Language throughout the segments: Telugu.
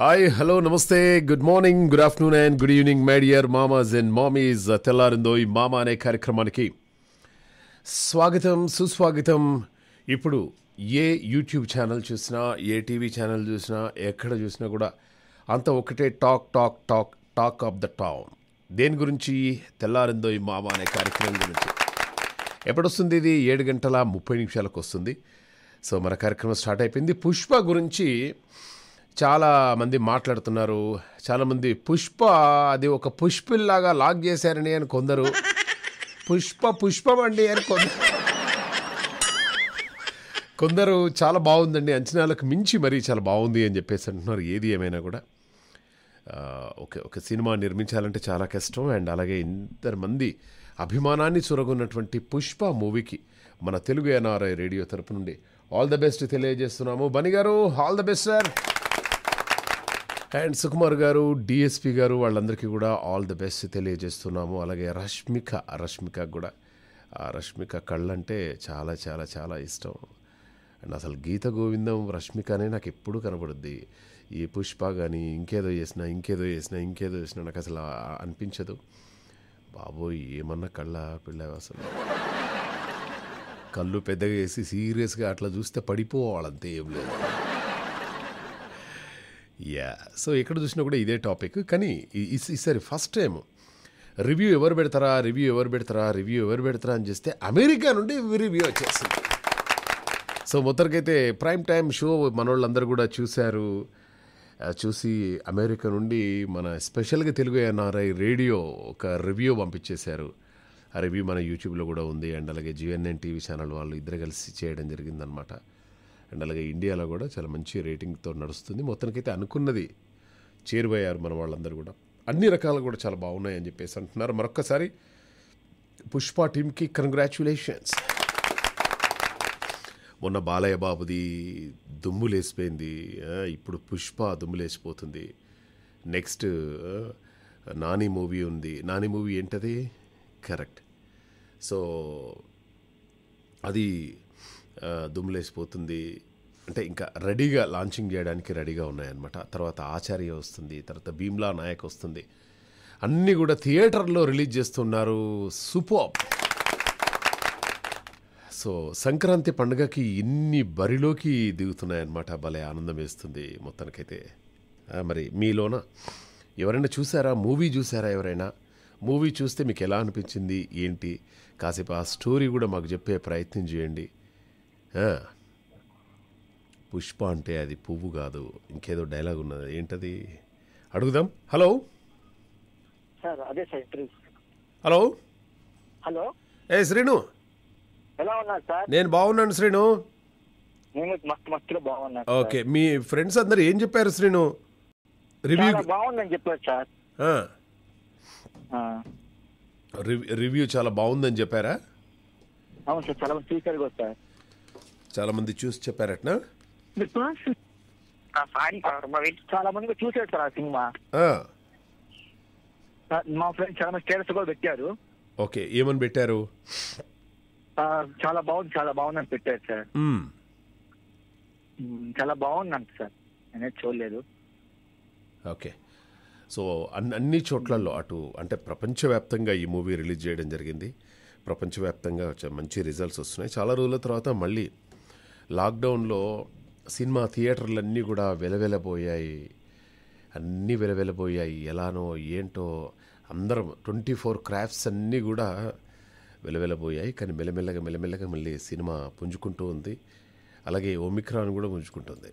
హాయ్ హలో నమస్తే good morning good afternoon and good evening my dear మామాజ్ అండ్ మామీస్ తెల్లారిందో ఈ మామా అనే కార్యక్రమానికి స్వాగతం సుస్వాగతం ఇప్పుడు ఏ యూట్యూబ్ ఛానల్ చూసినా ఏ టీవీ ఛానల్ చూసినా ఎక్కడ చూసినా కూడా అంత ఒకటే talk talk talk talk of the town దేని గురించి తెల్లారిందో ఈ మామా అనే కార్యక్రమం గురించి ఎప్పుడొస్తుంది ఇది ఏడు గంటల ముప్పై నిమిషాలకు వస్తుంది సో మన కార్యక్రమం స్టార్ట్ అయిపోయింది పుష్ప గురించి చాలామంది మాట్లాడుతున్నారు చాలామంది పుష్ప అది ఒక పుష్పిల్లాగా లాక్ చేశారని అని కొందరు పుష్ప పుష్పం అండి అని కొందరు కొందరు చాలా బాగుందండి అంచనాలకు మించి మరీ చాలా బాగుంది అని చెప్పేసి అంటున్నారు ఏది ఏమైనా కూడా ఒక ఒక సినిమా నిర్మించాలంటే చాలా కష్టం అండ్ అలాగే ఇంతమంది అభిమానాన్ని చూరగొన్నటువంటి పుష్ప మూవీకి మన తెలుగు ఎన్ఆర్ఐ రేడియో తరపు నుండి ఆల్ ద బెస్ట్ తెలియజేస్తున్నాము బని గారు all the best sir and Sukumar గారు డిఎస్పి గారు వాళ్ళందరికీ కూడా ఆల్ ది బెస్ట్ తెలియజేస్తున్నాము అలాగే రష్మిక రష్మిక కూడా ఆ రష్మిక కళ్ళంటే చాలా చాలా చాలా ఇష్టం అండ్ అసలు గీత గోవిందం రష్మిక అనే నాకు ఎప్పుడూ కనబడుద్ది ఈ పుష్ప కానీ ఇంకేదో చేసినా ఇంకేదో చేసినా ఇంకేదో చేసినా నాకు అసలు అనిపించదు బాబోయ్ ఏమన్నా కళ్ళ పిల్ల అసలు కళ్ళు పెద్దగా వేసి సీరియస్గా అట్లా చూస్తే పడిపోవాలంతే ఏం లేదు యా సో ఎక్కడ చూసినా కూడా ఇదే టాపిక్ కానీ ఈసారి ఫస్ట్ టైం రివ్యూ ఎవరు పెడతారా రివ్యూ ఎవరు పెడతారా రివ్యూ ఎవరు పెడతారా అని చేస్తే అమెరికా నుండి రివ్యూ వచ్చేస్తుంది సో మొత్తరికైతే ప్రైమ్ టైం షో మనోళ్ళందరూ కూడా చూశారు చూసి అమెరికా నుండి మన స్పెషల్గా తెలుగు ఎన్ఆర్ఐ రేడియో ఒక రివ్యూ పంపించేశారు ఆ రివ్యూ మన యూట్యూబ్లో కూడా ఉంది అండ్ అలాగే జిఎన్ఎన్ టీవీ ఛానల్ వాళ్ళు ఇద్దరు కలిసి చేయడం జరిగిందనమాట అండ్ అలాగే ఇండియాలో కూడా చాలా మంచి రేటింగ్తో నడుస్తుంది మొత్తానికైతే అనుకున్నది చేరువయ్యారు మన వాళ్ళందరూ కూడా అన్ని రకాలు కూడా చాలా బాగున్నాయని చెప్పేసి అంటున్నారు మరొక్కసారి పుష్ప టీమ్కి కంగ్రాచులేషన్స్ మొన్న బాలయ్య బాబుది దుమ్ము లేసిపోయింది ఇప్పుడు పుష్ప దుమ్ము లేసిపోతుంది నెక్స్ట్ నాని మూవీ ఉంది నాని మూవీ ఏంటది కరెక్ట్ సో అది దుమ్ములేసిపోతుంది అంటే ఇంకా రెడీగా లాంచింగ్ చేయడానికి రెడీగా ఉన్నాయన్నమాట తర్వాత ఆచార్య వస్తుంది తర్వాత భీమ్లా నాయక్ వస్తుంది అన్నీ కూడా థియేటర్లో రిలీజ్ చేస్తున్నారు సూపర్ సో సంక్రాంతి పండుగకి ఇన్ని బరిలోకి దిగుతున్నాయన్నమాట భలే ఆనందం వేస్తుంది మొత్తానికైతే మరి మీలోన ఎవరైనా చూసారా మూవీ చూసారా ఎవరైనా మూవీ చూస్తే మీకు ఎలా అనిపించింది ఏంటి కాసేపు ఆ స్టోరీ కూడా మాకు చెప్పే ప్రయత్నం చేయండి పుష్ప అంటే అది పువ్వు కాదు ఇంకేదో డైలాగ్ ఉన్నది ఏంటది అడుగుదాం హలో సార్ అదే సార్ హలో హలో ఏ శ్రీను ఎలా ఉన్నారు సార్ నేను బాగున్నాను శ్రీను నేను మస్తు మస్తులో బాగున్నాను ఓకే మీ ఫ్రెండ్స్ అందరు ఏం చెప్పారు శ్రీను రివ్యూ బాగుందని చెప్పారు సార్ రివ్యూ చాలా బాగుందని చెప్పారా అవును సార్ చాలా స్పీకర్ సార్ చాలా మంది చూసి చెప్పారట్నా సారీ చాలా మంది చూసారు సార్ ఆ సినిమా మా ఫ్రెండ్ చాలా మంది స్టేటస్ కూడా పెట్టారు ఓకే ఏమని పెట్టారు చాలా బాగుంది చాలా అని పెట్టారు సార్ చాలా బాగుందంట సార్ అనేది చూడలేదు ఓకే సో అన్ని చోట్లలో అటు అంటే ప్రపంచవ్యాప్తంగా ఈ మూవీ రిలీజ్ చేయడం జరిగింది ప్రపంచవ్యాప్తంగా మంచి రిజల్ట్స్ వస్తున్నాయి చాలా రోజుల తర్వాత మళ్ళీ లాక్డౌన్లో సినిమా థియేటర్లన్నీ కూడా వెలవెలబోయాయి అన్నీ వెలవెలబోయాయి ఎలానో ఏంటో అందరం ట్వంటీ ఫోర్ క్రాఫ్ట్స్ అన్నీ కూడా వెలవెలబోయాయి కానీ మెల్లమెల్లగా మెల్లమెల్లగా మళ్ళీ సినిమా పుంజుకుంటూ ఉంది అలాగే ఒమిక్రాన్ కూడా పుంజుకుంటుంది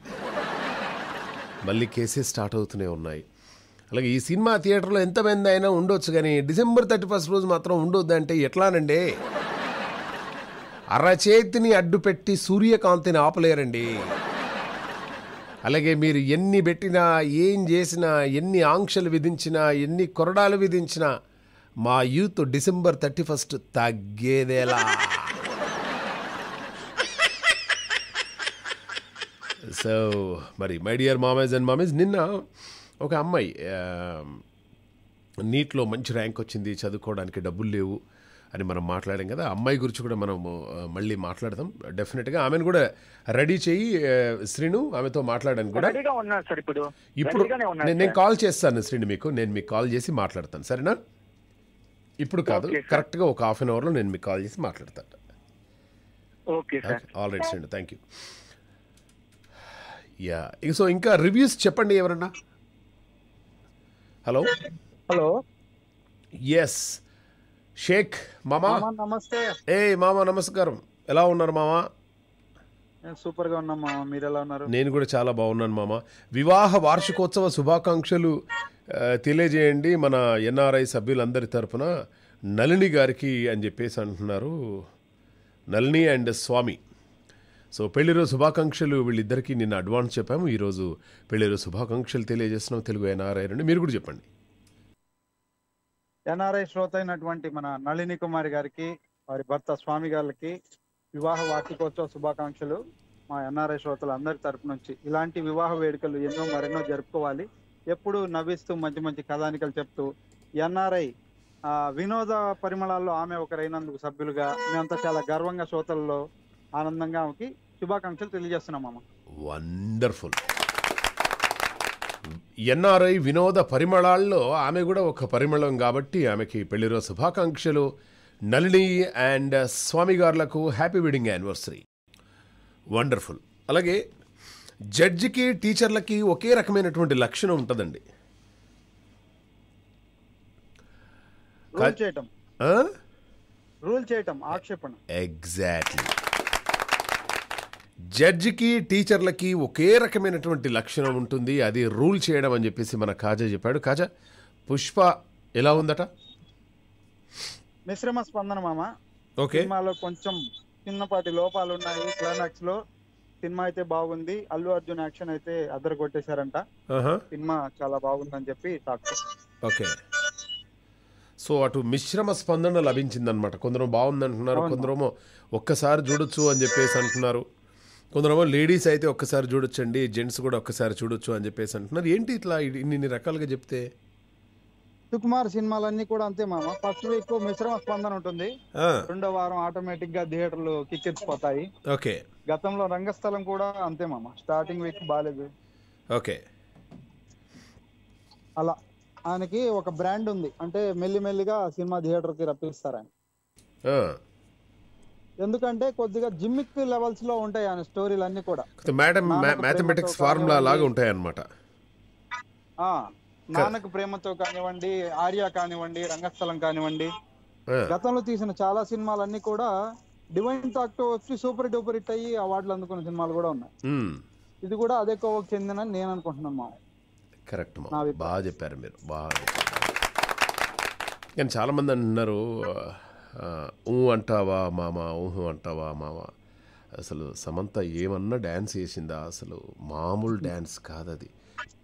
మళ్ళీ కేసెస్ స్టార్ట్ అవుతూనే ఉన్నాయి అలాగే ఈ సినిమా థియేటర్లో ఎంతమంది అయినా ఉండొచ్చు కానీ డిసెంబర్ థర్టీ ఫస్ట్ రోజు మాత్రం ఉండొద్దంటే ఎట్లానండి అరచేతిని అడ్డుపెట్టి సూర్యకాంతిని ఆపలేరండి అలాగే మీరు ఎన్ని పెట్టినా ఏం చేసినా ఎన్ని ఆంక్షలు విధించినా ఎన్ని కొరడాలు విధించినా మా యూత్ డిసెంబర్ థర్టీ ఫస్ట్ తగ్గేదేలా సో మరి మై డియర్ మామేజ్ అండ్ మామేజ్ నిన్న ఒక అమ్మాయి నీట్లో మంచి ర్యాంక్ వచ్చింది చదువుకోవడానికి డబ్బులు లేవు అని మనం మాట్లాడాం కదా అమ్మాయి గురించి కూడా మనం మళ్ళీ మాట్లాడదాం డెఫినెట్గా ఆమెను కూడా రెడీ చేయి శ్రీను ఆమెతో మాట్లాడాను కూడా ఇప్పుడు నేను కాల్ చేస్తాను శ్రీను మీకు నేను మీకు కాల్ చేసి మాట్లాడతాను సరేనా ఇప్పుడు కాదు కరెక్ట్గా ఒక హాఫ్ అన్ అవర్లో నేను మీకు కాల్ చేసి మాట్లాడతాను all right Srinu thank you yeah so ఇంకా రివ్యూస్ చెప్పండి ఎవరన్నా హలో హలో ఎస్ షేక్ మామా నమస్తే ఏ మామా నమస్కారం ఎలా ఉన్నారు మామా సూపర్ గా ఉన్నాం మీరు ఎలా ఉన్నారు నేను కూడా చాలా బాగున్నాను మామ వివాహ వార్షికోత్సవ శుభాకాంక్షలు తెలియజేయండి మన ఎన్ఆర్ఐ సభ్యులందరి తరఫున నళిని గారికి అని చెప్పేసి అంటున్నారు నళిని అండ్ స్వామి సో పెళ్లిరోజు శుభాకాంక్షలు వీళ్ళిద్దరికీ నిన్న అడ్వాన్స్ చెప్పాము ఈరోజు పెళ్లిరోజు శుభాకాంక్షలు తెలియజేస్తున్నాం తెలుగు ఎన్ఆర్ఐ నుండి మీరు కూడా చెప్పండి ఎన్ఆర్ఐ శ్రోత అయినటువంటి మన నళిని కుమారి గారికి వారి భర్త స్వామి గారికి వివాహ వార్షికోత్సవ శుభాకాంక్షలు మా ఎన్ఆర్ఐ శ్రోతలు అందరి తరపు నుంచి ఇలాంటి వివాహ వేడుకలు ఎన్నో మరెన్నో జరుపుకోవాలి ఎప్పుడు నవ్విస్తూ మంచి మంచి కథానికలు చెప్తూ ఎన్ఆర్ఐ వినోద పరిమళాల్లో ఆమె ఒకరైనందుకు సభ్యులుగా మేమంతా చాలా గర్వంగా శ్రోతల్లో ఆనందంగా ఆమెకి శుభాకాంక్షలు తెలియజేస్తున్నాం అమ్మ వండర్ఫుల్ ఎన్ఆర్ఐ వినోద పరిమళాల్లో ఆమె కూడా ఒక పరిమళం కాబట్టి ఆమెకి పెళ్లిరోజు శుభాకాంక్షలు నళిని అండ్ స్వామి గారులకు హ్యాపీ వెడ్డింగ్ యానివర్సరీ వండర్ఫుల్ అలాగే జడ్జికి టీచర్లకి ఒకే రకమైనటువంటి లక్షణం ఉంటుందండి రూల్ చేయటం ఆక్షేపణ ఎగ్జాక్ట్లీ జడ్జికి టీచర్లకి ఒకే రకమైనటువంటి లక్షణం ఉంటుంది అది రూల్ చేయడం అని చెప్పేసి మన కాజా చెప్పాడు కాజా పుష్ప ఎలా ఉందట మిశ్రమ స్పందన మామ ఓకే సినిమాలో కొంచెం చిన్నపాటి లోపాలు ఉన్నాయి క్లైమాక్స్ లో సినిమా అయితే బాగుంది అల్లు అర్జున్ యాక్షన్ అయితే అద్దరు కొట్టేశారంట సినిమా చాలా బాగుందని చెప్పి టాక్ ఓకే సో అటు మిశ్రమ స్పందన లభించింది అనమాట కొందరు బాగుంది అంటున్నారు కొందరు ఒక్కసారి చూడొచ్చు అని చెప్పేసి అంటున్నారు కొందరేమో లేడీస్ అయితే ఒక్కసారి చూడొచ్చండి జెంట్స్ కూడా ఒక్కసారి చూడొచ్చు అని చెప్పేసి అంటున్నారు ఏంటి ఇట్లా ఇన్ని రకాలుగా చెప్తే సుకుమార్ సినిమాలన్నీ కూడా అంతే మామ ఫస్ట్ వీక్ మిశ్రమ స్పందన ఉంటుంది రెండో వారం ఆటోమేటిక్ గా థియేటర్లు కిక్కెత్తిపోతాయి ఓకే గతంలో రంగస్థలం కూడా అంతే మామ స్టార్టింగ్ వీక్ బాగాలేదు ఓకే అలా ఆయనకి ఒక బ్రాండ్ ఉంది అంటే మెల్లిమెల్లిగా సినిమా థియేటర్ కి రప్పిస్తారు ఆయన ఎందుకంటే కొద్దిగా జిమ్మిక్ లెవెల్స్ లో ఉంటాయి ఆయన స్టోరీలు అన్ని కూడా మేడం మ్యాథమెటిక్స్ ఫార్ములా లాగా ఉంటాయి అనమాట నాన్నకు ప్రేమతో కానివ్వండి ఆర్య కానివ్వండి రంగస్థలం కానివ్వండి గతంలో తీసిన చాలా సినిమాలు అన్ని కూడా డివైన్ టాక్ తో వచ్చి సూపర్ డూపర్ హిట్ అయ్యి అవార్డులు అందుకున్న సినిమాలు కూడా ఉన్నాయి ఇది కూడా అదే కోవకు చెందిన నేను అనుకుంటున్నాను మా కరెక్ట్ బాగా చెప్పారు మీరు బాగా చాలా మంది అంటున్నారు ఊ అంటావా మామ ఊహు అంటావా మామ అసలు సమంత ఏమన్నా డ్యాన్స్ వేసిందా అసలు మామూలు డ్యాన్స్ కాదు అది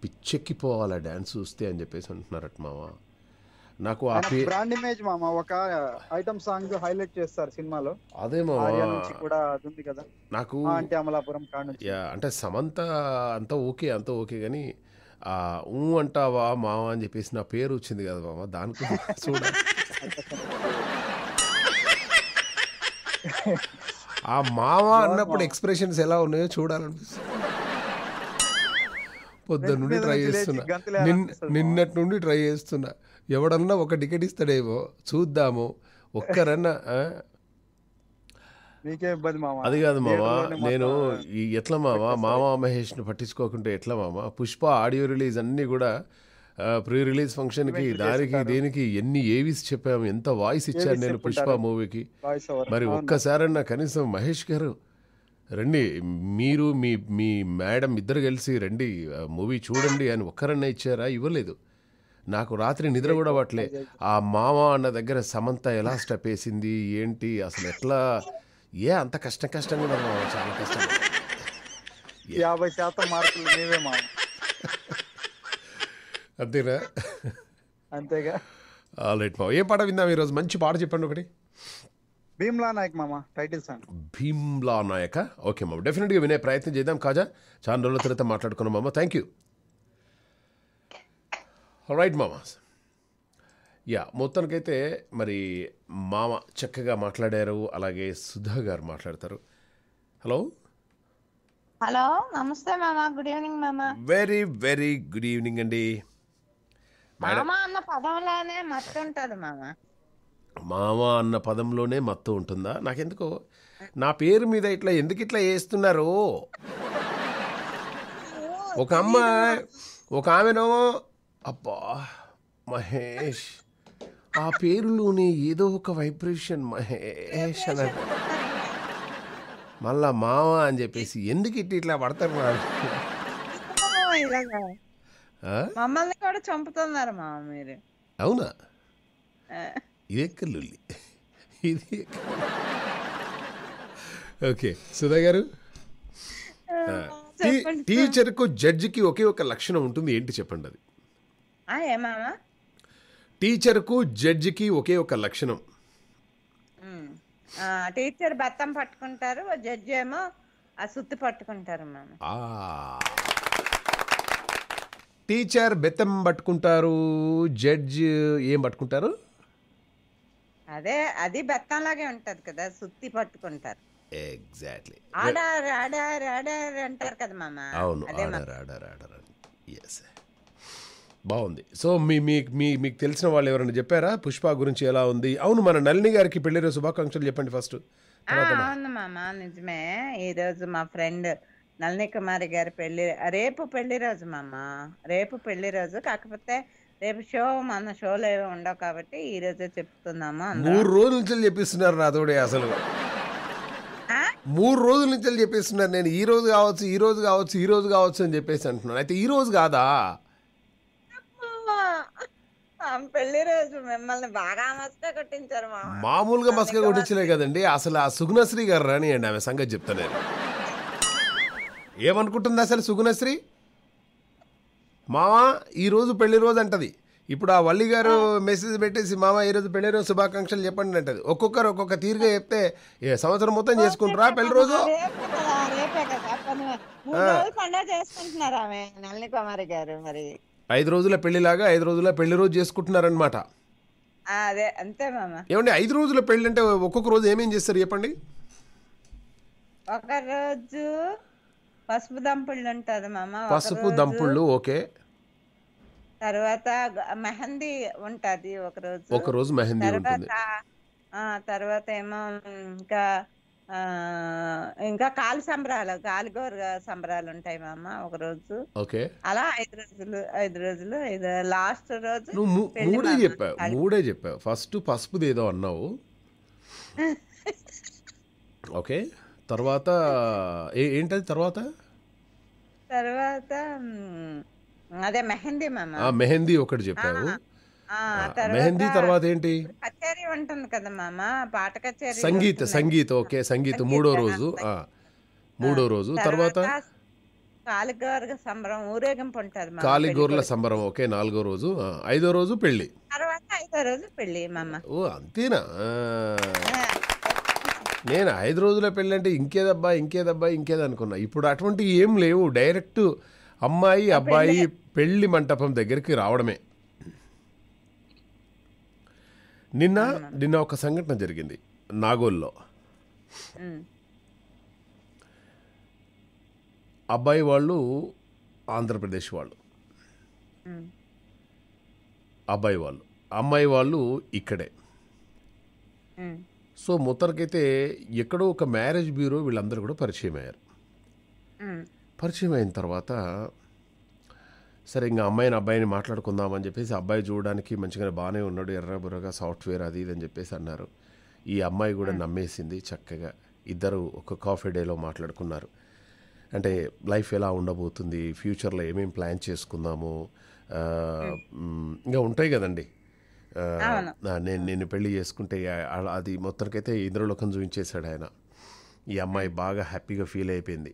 పిచ్చెక్కిపోవాలి ఆ డ్యాన్స్ చూస్తే అని చెప్పేసి అంటున్నారట మామ నాకు ఆ బ్రాండ్ ఇమేజ్ మామ ఒక ఐటమ్ సాంగ్ హైలైట్ చేస్తారు సినిమాలో అదే కూడా కదా నాకు అంటే అమలాపురం అంటే సమంత అంతా ఓకే అంతా ఓకే కానీ ఆ ఊ అంటావా మామ అని చెప్పేసి నా పేరు వచ్చింది కదా మామ దానికి చూడ ఆ మామ అన్నప్పుడు ఎక్స్ప్రెషన్స్ ఎలా ఉన్నాయో చూడాలనిపిస్తుంది పొద్దు నుండి ట్రై చేస్తున్నా నిన్నటి నుండి ట్రై చేస్తున్నా ఎవడన్నా ఒక టికెట్ ఇస్తాడేమో చూద్దాము ఒక్కరన్నా అది కాదు మామా నేను ఎట్లా మామ మామా మహేష్ను పట్టించుకోకుంటే ఎట్లా మామ పుష్ప ఆడియో రిలీజ్ అన్నీ కూడా ప్రీ రిలీజ్ ఫంక్షన్ కి దానికి దేనికి ఎన్ని ఏవిస్ చెప్పాము ఎంత వాయిస్ ఇచ్చాను నేను పుష్ప మూవీకి మరి ఒక్కసారన్నా కనీసం మహేష్ గారు రండి మీరు మీ మీ మేడం ఇద్దరు కలిసి రండి మూవీ చూడండి అని ఒక్కరన్నా ఇచ్చారా ఇవ్వలేదు నాకు రాత్రి నిద్ర కూడా అవ్వట్లే ఆ మామ అన్న దగ్గర సమంత ఎలా స్టెప్ వేసింది ఏంటి అసలు ఎట్లా ఏ అంత కష్టం కష్టం కూడా చాలా కష్టం యాభై శాతం మార్కులు మామ అంతేనా అంతేగా రైట్ మామ ఏ పాట విందాం ఈరోజు మంచి పాట చెప్పండి ఒకటి భీమ్లా నాయక్ మామ టైటిల్ సాంగ్ భీమ్లా నాయక ఓకే మామ డెఫినెట్గా వినే ప్రయత్నం చేద్దాం కాజా చాలా రోజుల తర్వాత మాట్లాడుకున్నాం మామ థ్యాంక్ యూ రైట్ మామ యా మొత్తానికైతే మరి మామ చక్కగా మాట్లాడారు అలాగే సుధా గారు మాట్లాడతారు హలో హలో నమస్తే మామ గుడ్ ఈవినింగ్ మామ వెరీ వెరీ గుడ్ ఈవినింగ్ అండి మామ అన్న పదంలోనే మత్తు ఉంటుందా నాకెందుకో నా పేరు మీద ఇట్లా ఎందుకు ఇట్లా వేస్తున్నారు ఒక అమ్మ ఒక ఆమెను అబ్బా మహేష్ ఆ పేరులోనే ఏదో ఒక వైబ్రేషన్ మహేష్ అని మళ్ళా మావా అని చెప్పేసి ఎందుకు ఇట్లా ఇట్లా పడతారు మమ్మల్ని కూడా చంపుతున్నారు మా మీరు అవునా ఏకల్లుల్లి ఇది ఓకే సుధా గారు టీచర్కు జడ్జికి ఒకే ఒక లక్షణం ఉంటుంది ఏంటి చెప్పండి అది టీచర్కు జడ్జికి ఒకే ఒక లక్షణం టీచర్ బత్తం పట్టుకుంటారు జడ్జి ఏమో ఆ సుత్తి పట్టుకుంటారు మామ టీచర్ బెత్తం పట్టుకుంటారు జడ్జ్ ఏం పట్టుకుంటారు అదే అది బెత్తం లాగే ఉంటది కదా సుత్తి పట్టుకుంటారు ఎగ్జాక్ట్లీ ఆడార్ ఆడార్ ఆడార్ అంటారు కదా మామ అవును ఆడార్ ఎస్ బాగుంది సో మీ మీ మీకు తెలిసిన వాళ్ళు ఎవరైనా చెప్పారా పుష్ప గురించి ఎలా ఉంది అవును మన నల్లిని గారికి పెళ్లి రోజు శుభాకాంక్షలు చెప్పండి ఫస్ట్ అవును మామ నిజమే ఈరోజు మా ఫ్రెండ్ నళిని కుమారి గారి పెళ్లి రేపు పెళ్లి రోజు మామ రేపు పెళ్లి రోజు కాకపోతే రేపు షో మన షోలో ఏమి ఉండవు కాబట్టి ఈ రోజే చెప్తున్నాము మూడు రోజుల నుంచి చెప్పిస్తున్నారు నాతోడే అసలు మూడు రోజుల నుంచి చెప్పిస్తున్నారు నేను ఈ రోజు కావచ్చు ఈ రోజు కావచ్చు ఈ రోజు కావచ్చు అని చెప్పేసి అంటున్నాను అయితే ఈ రోజు కాదా పెళ్లి రోజు మిమ్మల్ని బాగా మస్క కొట్టించారు మామూలుగా మస్క కొట్టించలే కదండి అసలు ఆ సుగ్నశ్రీ గారు అండి ఆమె సంగతి చెప్తా నేను ఏమనుకుంటుంది అసలు సుగుణశ్రీ మామ ఈరోజు పెళ్లి రోజు అంటది ఇప్పుడు ఆ వల్లి గారు మెసేజ్ పెట్టేసి మామ ఈరోజు పెళ్లి రోజు శుభాకాంక్షలు చెప్పండి అంటది ఒక్కొక్కరు ఒక్కొక్క తీరుగా చెప్తే సంవత్సరం మొత్తం చేసుకుంటారా పెళ్లి రోజు ఐదు రోజుల లాగా ఐదు రోజుల పెళ్లి రోజు చేసుకుంటున్నారనమాట అదే అంతే ఏమండి ఐదు రోజుల పెళ్లి అంటే ఒక్కొక్క రోజు ఏమేం చేస్తారు చెప్పండి ఒక రోజు పసుపు దంపుళ్ళు ఉంటుంది మామ పసుపు దంపుళ్ళు ఓకే తర్వాత మెహందీ ఉంటుంది ఒక రోజు మెహందీ ఉంటుంది తర్వాత ఏమో ఇంకా ఇంకా కాలు సంబరాలు కాలుగోర సంబరాలు ఉంటాయి మామ ఒక రోజు ఓకే అలా ఐదు రోజులు ఐదు రోజులు ఐదు లాస్ట్ రోజు నువ్వు మూడే చెప్పావు మూడే చెప్పావు ఫస్ట్ పసుపుది ఏదో అన్నావు ఓకే తర్వాత ఏంటది తర్వాత తర్వాత అదే మెహందీ మామ మెహందీ ఒకటి చెప్పారు మెహందీ తర్వాత ఏంటి కచేరీ ఉంటుంది కదా మామ పాట కచేరీ సంగీత సంగీత ఓకే సంగీత మూడో రోజు మూడో రోజు తర్వాత కాలిగోర్ల సంబరం ఊరేగింపు ఉంటుంది కాలిగోర్ల సంబరం ఓకే నాలుగో రోజు ఐదో రోజు పెళ్లి తర్వాత ఐదో రోజు పెళ్లి మామ ఓ అంతేనా నేను ఐదు రోజుల పెళ్ళంటే ఇంకేదబ్బా ఇంకేదబ్బా ఇంకేదనుకున్నా ఇప్పుడు అటువంటి ఏం లేవు డైరెక్ట్ అమ్మాయి అబ్బాయి పెళ్లి మంటపం దగ్గరికి రావడమే నిన్న నిన్న ఒక సంఘటన జరిగింది నాగోల్లో అబ్బాయి వాళ్ళు ఆంధ్రప్రదేశ్ వాళ్ళు అబ్బాయి వాళ్ళు అమ్మాయి వాళ్ళు ఇక్కడే సో మొత్తానికైతే ఎక్కడో ఒక మ్యారేజ్ బ్యూరో వీళ్ళందరూ కూడా పరిచయం అయ్యారు పరిచయం అయిన తర్వాత సరే ఇంకా అమ్మాయిని అబ్బాయిని మాట్లాడుకుందామని చెప్పేసి అబ్బాయి చూడడానికి మంచిగా బాగానే ఉన్నాడు బుర్రగా సాఫ్ట్వేర్ అది ఇది అని చెప్పేసి అన్నారు ఈ అమ్మాయి కూడా నమ్మేసింది చక్కగా ఇద్దరు ఒక కాఫీ డేలో మాట్లాడుకున్నారు అంటే లైఫ్ ఎలా ఉండబోతుంది ఫ్యూచర్లో ఏమేమి ప్లాన్ చేసుకుందాము ఇంకా ఉంటాయి కదండి నేను నేను పెళ్లి చేసుకుంటే అది మొత్తానికైతే ఇంద్రలోకం చూపించేశాడు ఆయన ఈ అమ్మాయి బాగా హ్యాపీగా ఫీల్ అయిపోయింది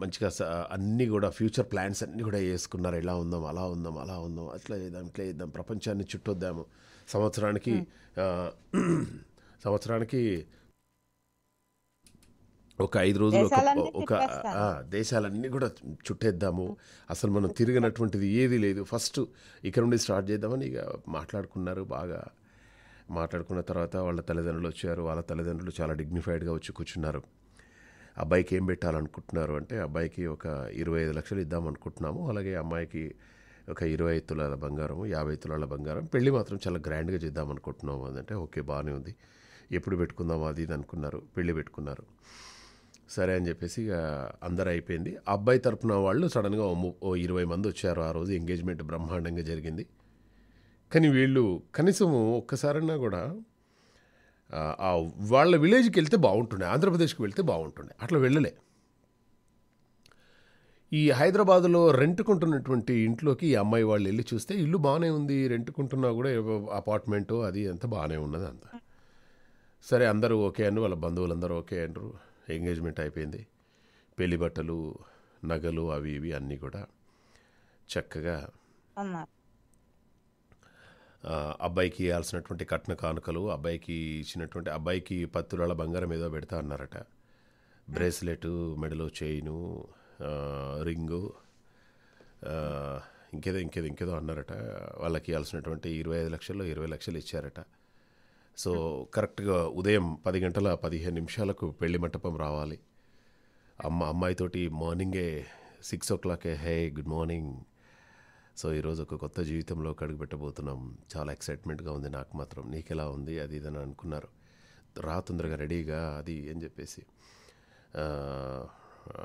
మంచిగా అన్నీ కూడా ఫ్యూచర్ ప్లాన్స్ అన్నీ కూడా వేసుకున్నారు ఇలా ఉందాం అలా ఉందాం అలా ఉందాం అట్లా చేద్దాం ఇట్లా చేద్దాం ప్రపంచాన్ని చుట్టొద్దాము సంవత్సరానికి సంవత్సరానికి ఒక ఐదు రోజులు ఒక దేశాలన్నీ కూడా చుట్టేద్దాము అసలు మనం తిరిగినటువంటిది ఏది లేదు ఫస్ట్ ఇక్కడ నుండి స్టార్ట్ చేద్దామని ఇక మాట్లాడుకున్నారు బాగా మాట్లాడుకున్న తర్వాత వాళ్ళ తల్లిదండ్రులు వచ్చారు వాళ్ళ తల్లిదండ్రులు చాలా డిగ్నిఫైడ్గా వచ్చి కూర్చున్నారు అబ్బాయికి ఏం పెట్టాలనుకుంటున్నారు అంటే అబ్బాయికి ఒక ఇరవై ఐదు లక్షలు ఇద్దాం అనుకుంటున్నాము అలాగే అమ్మాయికి ఒక ఇరవై ఐదు తులాల బంగారం యాభై తులాల బంగారం పెళ్ళి మాత్రం చాలా గ్రాండ్గా చేద్దాం అనుకుంటున్నాము అంటే ఓకే బాగానే ఉంది ఎప్పుడు పెట్టుకుందాం అది ఇది అనుకున్నారు పెళ్ళి పెట్టుకున్నారు సరే అని చెప్పేసి ఇక అందరు అయిపోయింది అబ్బాయి తరపున వాళ్ళు సడన్గా ఓ ఇరవై మంది వచ్చారు ఆ రోజు ఎంగేజ్మెంట్ బ్రహ్మాండంగా జరిగింది కానీ వీళ్ళు కనీసం ఒక్కసారన్నా కూడా వాళ్ళ విలేజ్కి వెళ్తే బాగుంటుండే ఆంధ్రప్రదేశ్కి వెళ్తే బాగుంటుండే అట్లా వెళ్ళలే ఈ హైదరాబాద్లో రెంట్కుంటున్నటువంటి ఇంట్లోకి ఈ అమ్మాయి వాళ్ళు వెళ్ళి చూస్తే ఇల్లు బాగానే ఉంది రెంట్కుంటున్నా కూడా అపార్ట్మెంటు అది అంతా బాగానే ఉన్నది అంతా సరే అందరూ ఓకే అన్నారు వాళ్ళ బంధువులందరూ ఓకే అన్నారు ఎంగేజ్మెంట్ అయిపోయింది పెళ్లి బట్టలు నగలు అవి ఇవి అన్నీ కూడా చక్కగా అబ్బాయికి ఇవ్వాల్సినటువంటి కట్న కానుకలు అబ్బాయికి ఇచ్చినటువంటి అబ్బాయికి పత్తులాల బంగారం ఏదో పెడతా అన్నారట బ్రేస్లెట్ మెడలో చైను రింగు ఇంకేదో ఇంకేదో ఇంకేదో అన్నారట వాళ్ళకి ఇవ్వాల్సినటువంటి ఇరవై ఐదు లక్షల్లో ఇరవై లక్షలు ఇచ్చారట సో కరెక్ట్గా ఉదయం పది గంటల పదిహేను నిమిషాలకు పెళ్లి మంటపం రావాలి అమ్మ అమ్మాయితోటి మార్నింగే సిక్స్ ఓ క్లాకే హే గుడ్ మార్నింగ్ సో ఈరోజు ఒక కొత్త జీవితంలో అడుగు పెట్టబోతున్నాం చాలా ఎక్సైట్మెంట్గా ఉంది నాకు మాత్రం నీకెలా ఉంది అది ఇదని అనుకున్నారు రా తొందరగా రెడీగా అది అని చెప్పేసి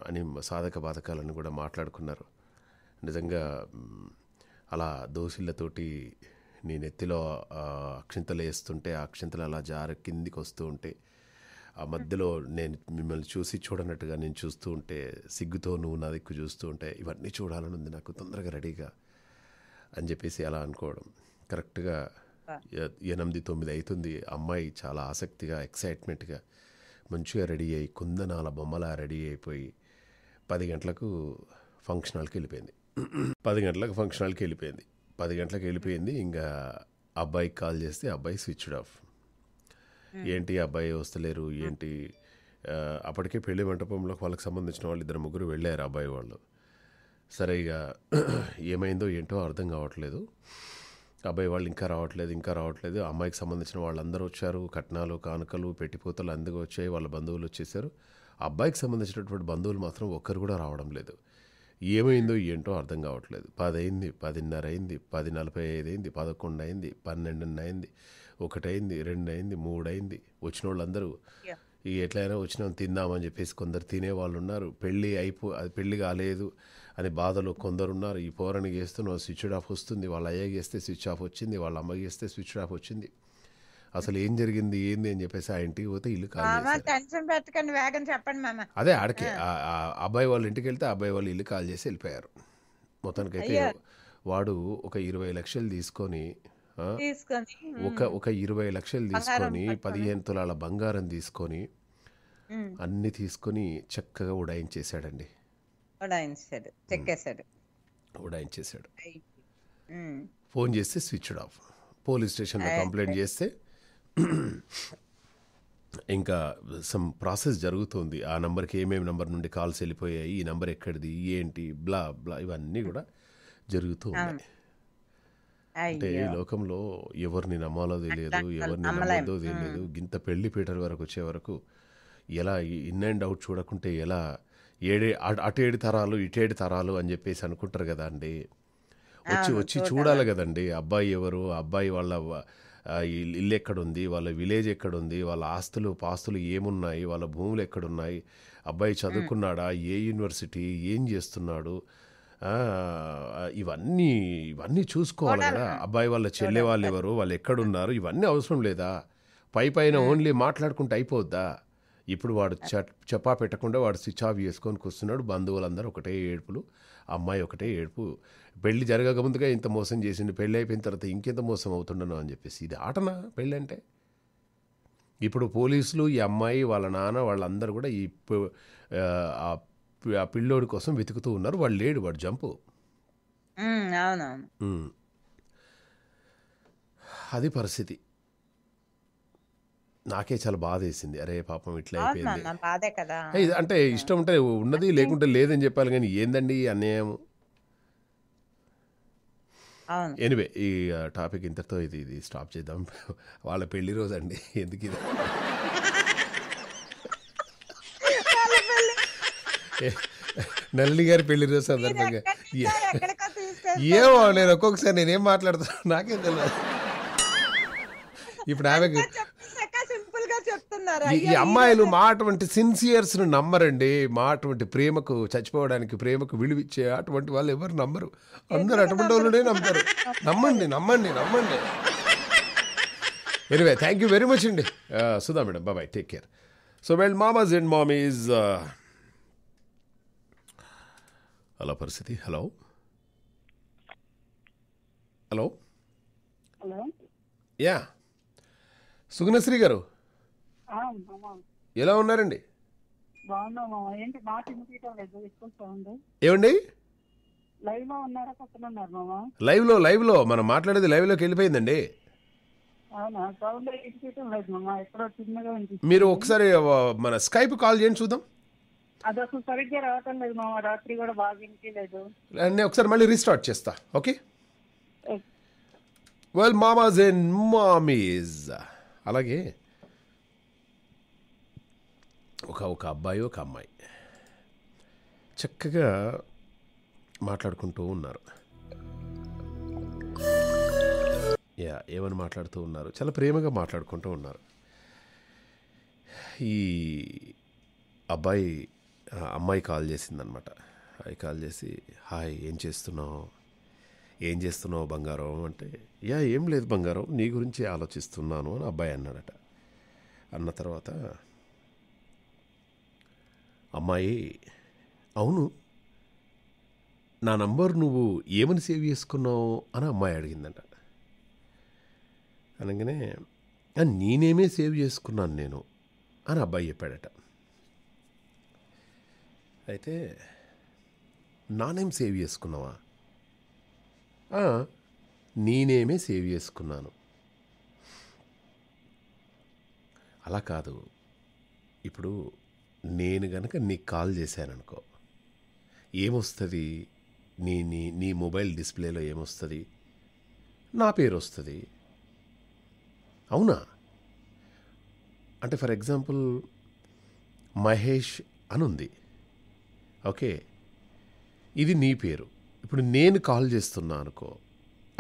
అని సాధక బాధకాలను కూడా మాట్లాడుకున్నారు నిజంగా అలా దోసిళ్ళతోటి నీ నెత్తిలో అక్షింతలు వేస్తుంటే ఆ అక్షింతలు అలా జార కిందికి వస్తూ ఉంటే ఆ మధ్యలో నేను మిమ్మల్ని చూసి చూడనట్టుగా నేను చూస్తూ ఉంటే సిగ్గుతో నువ్వు నా దిక్కు చూస్తూ ఉంటే ఇవన్నీ చూడాలని ఉంది నాకు తొందరగా రెడీగా అని చెప్పేసి అలా అనుకోవడం కరెక్ట్గా ఎనిమిది తొమ్మిది అవుతుంది అమ్మాయి చాలా ఆసక్తిగా ఎక్సైట్మెంట్గా మంచిగా రెడీ అయ్యి కుందనాల బొమ్మలా రెడీ అయిపోయి పది గంటలకు ఫంక్షన్ హాల్కి వెళ్ళిపోయింది పది గంటలకు ఫంక్షన్ హాల్కి వెళ్ళిపోయింది పది గంటలకు వెళ్ళిపోయింది ఇంకా అబ్బాయికి కాల్ చేస్తే అబ్బాయి స్విచ్డ్ ఆఫ్ hmm. ఏంటి అబ్బాయి వస్తలేరు ఏంటి అప్పటికే పెళ్లి మంటపంలోకి వాళ్ళకి సంబంధించిన వాళ్ళు ఇద్దరు ముగ్గురు వెళ్ళారు అబ్బాయి వాళ్ళు సరే ఇక ఏమైందో ఏంటో అర్థం కావట్లేదు అబ్బాయి వాళ్ళు ఇంకా రావట్లేదు ఇంకా రావట్లేదు అమ్మాయికి సంబంధించిన వాళ్ళందరూ వచ్చారు కట్నాలు కానుకలు పెట్టిపోతలు అందుకు వచ్చాయి వాళ్ళ బంధువులు వచ్చేసారు అబ్బాయికి సంబంధించినటువంటి బంధువులు మాత్రం ఒక్కరు కూడా రావడం లేదు ఏమైందో ఏంటో అర్థం కావట్లేదు పది అయింది పదిన్నర అయింది పది నలభై ఐదు అయింది పదకొండు అయింది పన్నెండున్న అయింది ఒకటైంది రెండు అయింది మూడు అయింది వచ్చిన వాళ్ళందరూ ఎట్లయినా వచ్చినాం తిందామని చెప్పేసి కొందరు తినే వాళ్ళు ఉన్నారు పెళ్ళి అయిపో అది పెళ్ళి కాలేదు అని బాధలు కొందరు ఉన్నారు ఈ పోరని గేస్తున్నాం స్విచ్ ఆఫ్ వస్తుంది వాళ్ళ అయ్య గేస్తే స్విచ్ ఆఫ్ వచ్చింది వాళ్ళ అమ్మ గేస్తే స్విచ్ ఆఫ్ వచ్చింది అసలు ఏం జరిగింది ఏంది అని చెప్పేసి ఆ ఇంటికి పోతే ఇల్లు కాల్ పెట్టకండి వేగం చెప్పండి మామ అదే ఆడకే అబ్బాయి వాళ్ళ ఇంటికి వెళ్తే అబ్బాయి వాళ్ళు ఇల్లు కాల్ చేసి వెళ్ళిపోయారు మొత్తానికి అయితే వాడు ఒక ఇరవై లక్షలు తీసుకొని ఒక ఒక ఇరవై లక్షలు తీసుకొని పదిహేను తులాల బంగారం తీసుకొని అన్ని తీసుకొని చక్కగా ఉడాయించేశాడండి ఉడాయించేశాడు ఫోన్ చేస్తే స్విచ్డ్ ఆఫ్ పోలీస్ స్టేషన్లో కంప్లైంట్ చేస్తే ఇంకా సమ్ ప్రాసెస్ జరుగుతుంది ఆ నెంబర్కి ఏమేమి నెంబర్ నుండి కాల్స్ వెళ్ళిపోయాయి ఈ నెంబర్ ఎక్కడిది ఏంటి బ్లా బ్లా ఇవన్నీ కూడా జరుగుతూ ఉన్నాయి అంటే ఈ లోకంలో ఎవరిని నమ్మాలో తెలియదు ఎవరిని నమ్మలేదో తెలియదు గింత పెళ్లి పీటర్ వరకు వచ్చే వరకు ఎలా ఇన్ అండ్ అవుట్ చూడకుంటే ఎలా ఏడే అటు ఏడు తరాలు ఇటేడు తరాలు అని చెప్పేసి అనుకుంటారు కదా అండి వచ్చి వచ్చి చూడాలి కదండి అబ్బాయి ఎవరు అబ్బాయి వాళ్ళ ఇల్లు ఎక్కడుంది వాళ్ళ విలేజ్ ఎక్కడుంది వాళ్ళ ఆస్తులు పాస్తులు ఏమున్నాయి వాళ్ళ భూములు ఎక్కడున్నాయి అబ్బాయి చదువుకున్నాడా ఏ యూనివర్సిటీ ఏం చేస్తున్నాడు ఇవన్నీ ఇవన్నీ చూసుకోవాలి కదా అబ్బాయి వాళ్ళ చెల్లె వాళ్ళు ఎవరు వాళ్ళు ఎక్కడున్నారు ఇవన్నీ అవసరం లేదా పై పైన ఓన్లీ మాట్లాడుకుంటే అయిపోద్దా ఇప్పుడు వాడు చెప్పా పెట్టకుండా వాడు స్విచ్ ఆఫ్ చేసుకొని కూర్చున్నాడు బంధువులందరూ ఒకటే ఏడుపులు అమ్మాయి ఒకటే ఏడుపు పెళ్లి జరగక ముందుగా ఇంత మోసం చేసిండు పెళ్ళి అయిపోయిన తర్వాత ఇంకెంత మోసం అవుతుండను అని చెప్పేసి ఇది ఆటనా పెళ్ళి అంటే ఇప్పుడు పోలీసులు ఈ అమ్మాయి వాళ్ళ నాన్న వాళ్ళందరూ కూడా ఈ ఆ పిల్లోడి కోసం వెతుకుతూ ఉన్నారు వాళ్ళు లేడు వాడు జంపు అది పరిస్థితి నాకే చాలా బాధ వేసింది అరే పాపం ఇట్లా అయిపోయింది అంటే ఇష్టం ఉంటే ఉన్నది లేకుంటే లేదని చెప్పాలి కానీ ఏందండి అన్యాయం ఎనివే ఈ టాపిక్ ఇంతటితో ఇది ఇది స్టాప్ చేద్దాం వాళ్ళ పెళ్లి రోజు అండి ఎందుకు ఇది నల్లి గారి పెళ్లి రోజు సందర్భంగా ఏమో నేను ఒక్కొక్కసారి నేనేం మాట్లాడుతున్నాను నాకేం తెలియదు ఇప్పుడు ఆమెకు ఈ అమ్మాయిలు మా అటువంటి సిన్సియర్స్ను నమ్మరండి మా అటువంటి ప్రేమకు చచ్చిపోవడానికి ప్రేమకు విలువిచ్చే అటువంటి వాళ్ళు ఎవరు నమ్మరు అందరు అటువంటి వాళ్ళనే నమ్ముతారు నమ్మండి నమ్మండి నమ్మండి very thank you very much అండి సుధా మేడం బాబాయ్ టేక్ కేర్ సో వెల్ మామాజ్ అండ్ మామీజ్ హలో పరిస్థితి హలో హలో యా సుగుణశ్రీ గారు ఎలా ఉన్నారండి ఏమండి లైవ్ లో లైవ్ లో మనం మాట్లాడేది లైవ్ లోకి వెళ్ళిపోయిందండి మీరు ఒకసారి మన స్కైప్ కాల్ చేయండి చూద్దాం అది అసలు సరిగ్గా రావటం లేదు రాత్రి కూడా బాగా నేను ఒకసారి మళ్ళీ రీస్టార్ట్ చేస్తా ఓకే వెల్ మామాజ్ అండ్ మామీజ్ అలాగే ఒక ఒక అబ్బాయి ఒక అమ్మాయి చక్కగా మాట్లాడుకుంటూ ఉన్నారు యా ఏమని మాట్లాడుతూ ఉన్నారు చాలా ప్రేమగా మాట్లాడుకుంటూ ఉన్నారు ఈ అబ్బాయి అమ్మాయి కాల్ చేసిందనమాట అమ్మాయి కాల్ చేసి హాయ్ ఏం చేస్తున్నావు ఏం చేస్తున్నావు బంగారం అంటే యా ఏం లేదు బంగారం నీ గురించి ఆలోచిస్తున్నాను అని అబ్బాయి అన్నాడట అన్న తర్వాత అమ్మాయి అవును నా నంబర్ నువ్వు ఏమని సేవ్ చేసుకున్నావు అని అమ్మాయి అడిగిందంట అనగానే నేనేమే సేవ్ చేసుకున్నాను నేను అని అబ్బాయి చెప్పాడట అయితే నానేం సేవ్ చేసుకున్నావా నేనేమే సేవ్ చేసుకున్నాను అలా కాదు ఇప్పుడు నేను గనక నీకు కాల్ చేశాననుకో ఏమొస్తుంది నీ నీ నీ మొబైల్ డిస్ప్లేలో ఏమొస్తుంది నా పేరు వస్తుంది అవునా అంటే ఫర్ ఎగ్జాంపుల్ మహేష్ అని ఉంది ఓకే ఇది నీ పేరు ఇప్పుడు నేను కాల్ చేస్తున్నా అనుకో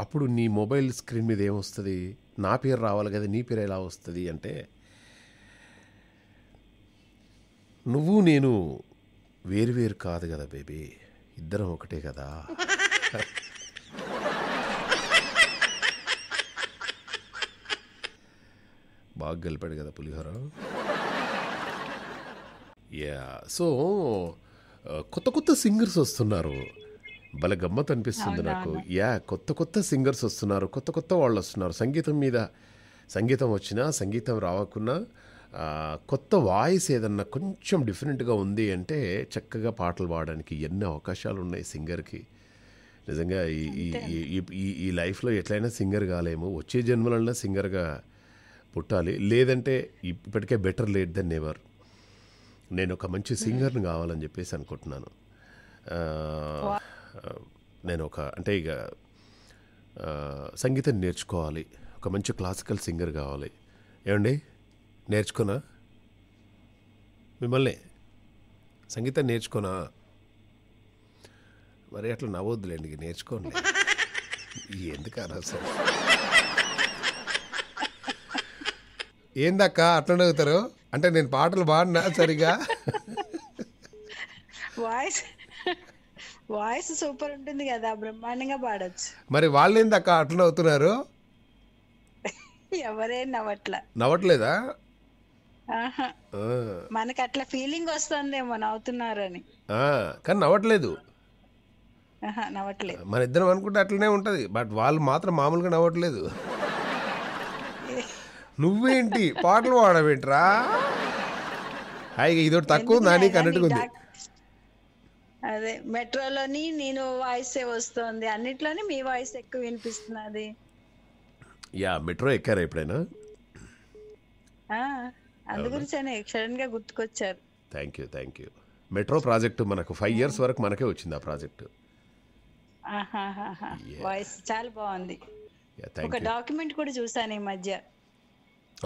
అప్పుడు నీ మొబైల్ స్క్రీన్ మీద ఏమొస్తుంది నా పేరు రావాలి కదా నీ పేరు ఎలా వస్తుంది అంటే నువ్వు నేను వేరువేరు కాదు కదా బేబీ ఇద్దరం ఒకటే కదా బాగా గెలిపాడు కదా పులిహోర యా సో కొత్త కొత్త సింగర్స్ వస్తున్నారు భలే గమ్మత్ అనిపిస్తుంది నాకు యా కొత్త కొత్త సింగర్స్ వస్తున్నారు కొత్త కొత్త వాళ్ళు వస్తున్నారు సంగీతం మీద సంగీతం వచ్చినా సంగీతం రావకున్నా కొత్త వాయిస్ ఏదన్నా కొంచెం డిఫరెంట్గా ఉంది అంటే చక్కగా పాటలు పాడడానికి ఎన్ని అవకాశాలు ఉన్నాయి సింగర్కి నిజంగా ఈ ఈ ఈ లైఫ్లో ఎట్లయినా సింగర్ కాలేము వచ్చే జన్మలలో సింగర్గా పుట్టాలి లేదంటే ఇప్పటికే బెటర్ లేట్ దెన్ ఎవర్ నేను ఒక మంచి సింగర్ని కావాలని చెప్పేసి అనుకుంటున్నాను నేను ఒక అంటే ఇక సంగీతం నేర్చుకోవాలి ఒక మంచి క్లాసికల్ సింగర్ కావాలి ఏమండి నేర్చుకున్నా మిమ్మల్ని సంగీతం నేర్చుకున్నా మరి అట్లా నవ్వద్దులేండి నేర్చుకోండి ఎందుకు అనవసరం ఏందక్క అట్లా అడుగుతారు అంటే నేను పాటలు పాడినా సరిగా వాయిస్ వాయిస్ సూపర్ ఉంటుంది కదా బ్రహ్మాండంగా పాడొచ్చు మరి వాళ్ళు ఏందక్క అట్లా అవుతున్నారు ఎవరే నవ్వట్లా నవ్వట్లేదా మనకి అట్లా ఫీలింగ్ వస్తుందేమో నవ్వుతున్నారని కానీ నవ్వట్లేదు నవ్వట్లేదు మన ఇద్దరం అనుకుంటే అట్లనే ఉంటది బట్ వాళ్ళు మాత్రం మామూలుగా నవ్వట్లేదు నువ్వేంటి పాటలు పాడవేంట్రా హాయిగా ఒకటి తక్కువ నాని అన్నట్టుకుంది అదే మెట్రోలోని నేను వాయిస్ వస్తుంది అన్నిట్లోని మీ వాయిస్ ఎక్కువ వినిపిస్తున్నది యా మెట్రో ఎక్కారా ఎప్పుడైనా అందుగురించనే క్షణం గా గుర్తుకొచ్చారు thank you thank you metro project మనకు ఫైవ్ ఇయర్స్ hmm. వరకు మనకే వచ్చింది ఆ ప్రాజెక్టు వాయిస్ చాలా బాగుంది ఒక డాక్యుమెంట్ కూడా చూసాను ఈ మధ్య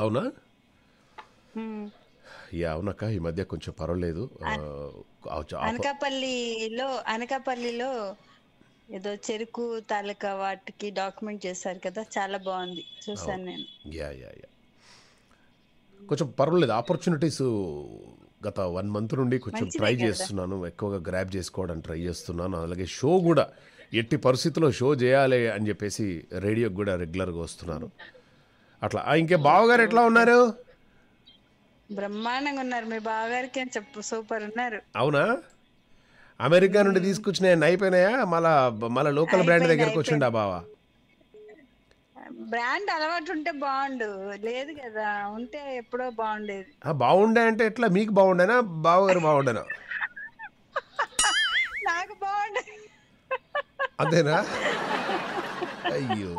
అవునా యా hmm. అవునక్క ఈ మధ్య కొంచెం పర్వాలేదు అనకాపల్లిలో అనకాపల్లిలో ఏదో చెరుకు తాలూకా వాటికి డాక్యుమెంట్ చేశారు కదా చాలా బాగుంది చూసాను నేను యా యా యా కొంచెం పర్వాలేదు ఆపర్చునిటీస్ గత వన్ మంత్ నుండి కొంచెం ట్రై చేస్తున్నాను ఎక్కువగా గ్రాప్ చేసుకోవడానికి ట్రై చేస్తున్నాను అలాగే షో కూడా ఎట్టి పరిస్థితుల్లో షో చేయాలి అని చెప్పేసి రేడియోకి కూడా రెగ్యులర్గా వస్తున్నాను అట్లా ఇంకే బావగారు ఎట్లా ఉన్నారు బ్రహ్మాండంగా ఉన్నారు మీ బావగారికి చెప్పు సూపర్ ఉన్నారు అవునా అమెరికా నుండి తీసుకొచ్చిన అయిపోయినాయా మళ్ళా మళ్ళీ లోకల్ బ్రాండ్ దగ్గరకు వచ్చిండా బావా బ్రాండ్ అలవాటు ఉంటే బాగుండు లేదు కదా ఉంటే ఎప్పుడో బాగుండేది బాగుండే అంటే ఎట్లా మీకు బాగుండేనా బావగారు బాగుండేనా నాకు బాగుండే అంతేనా అయ్యో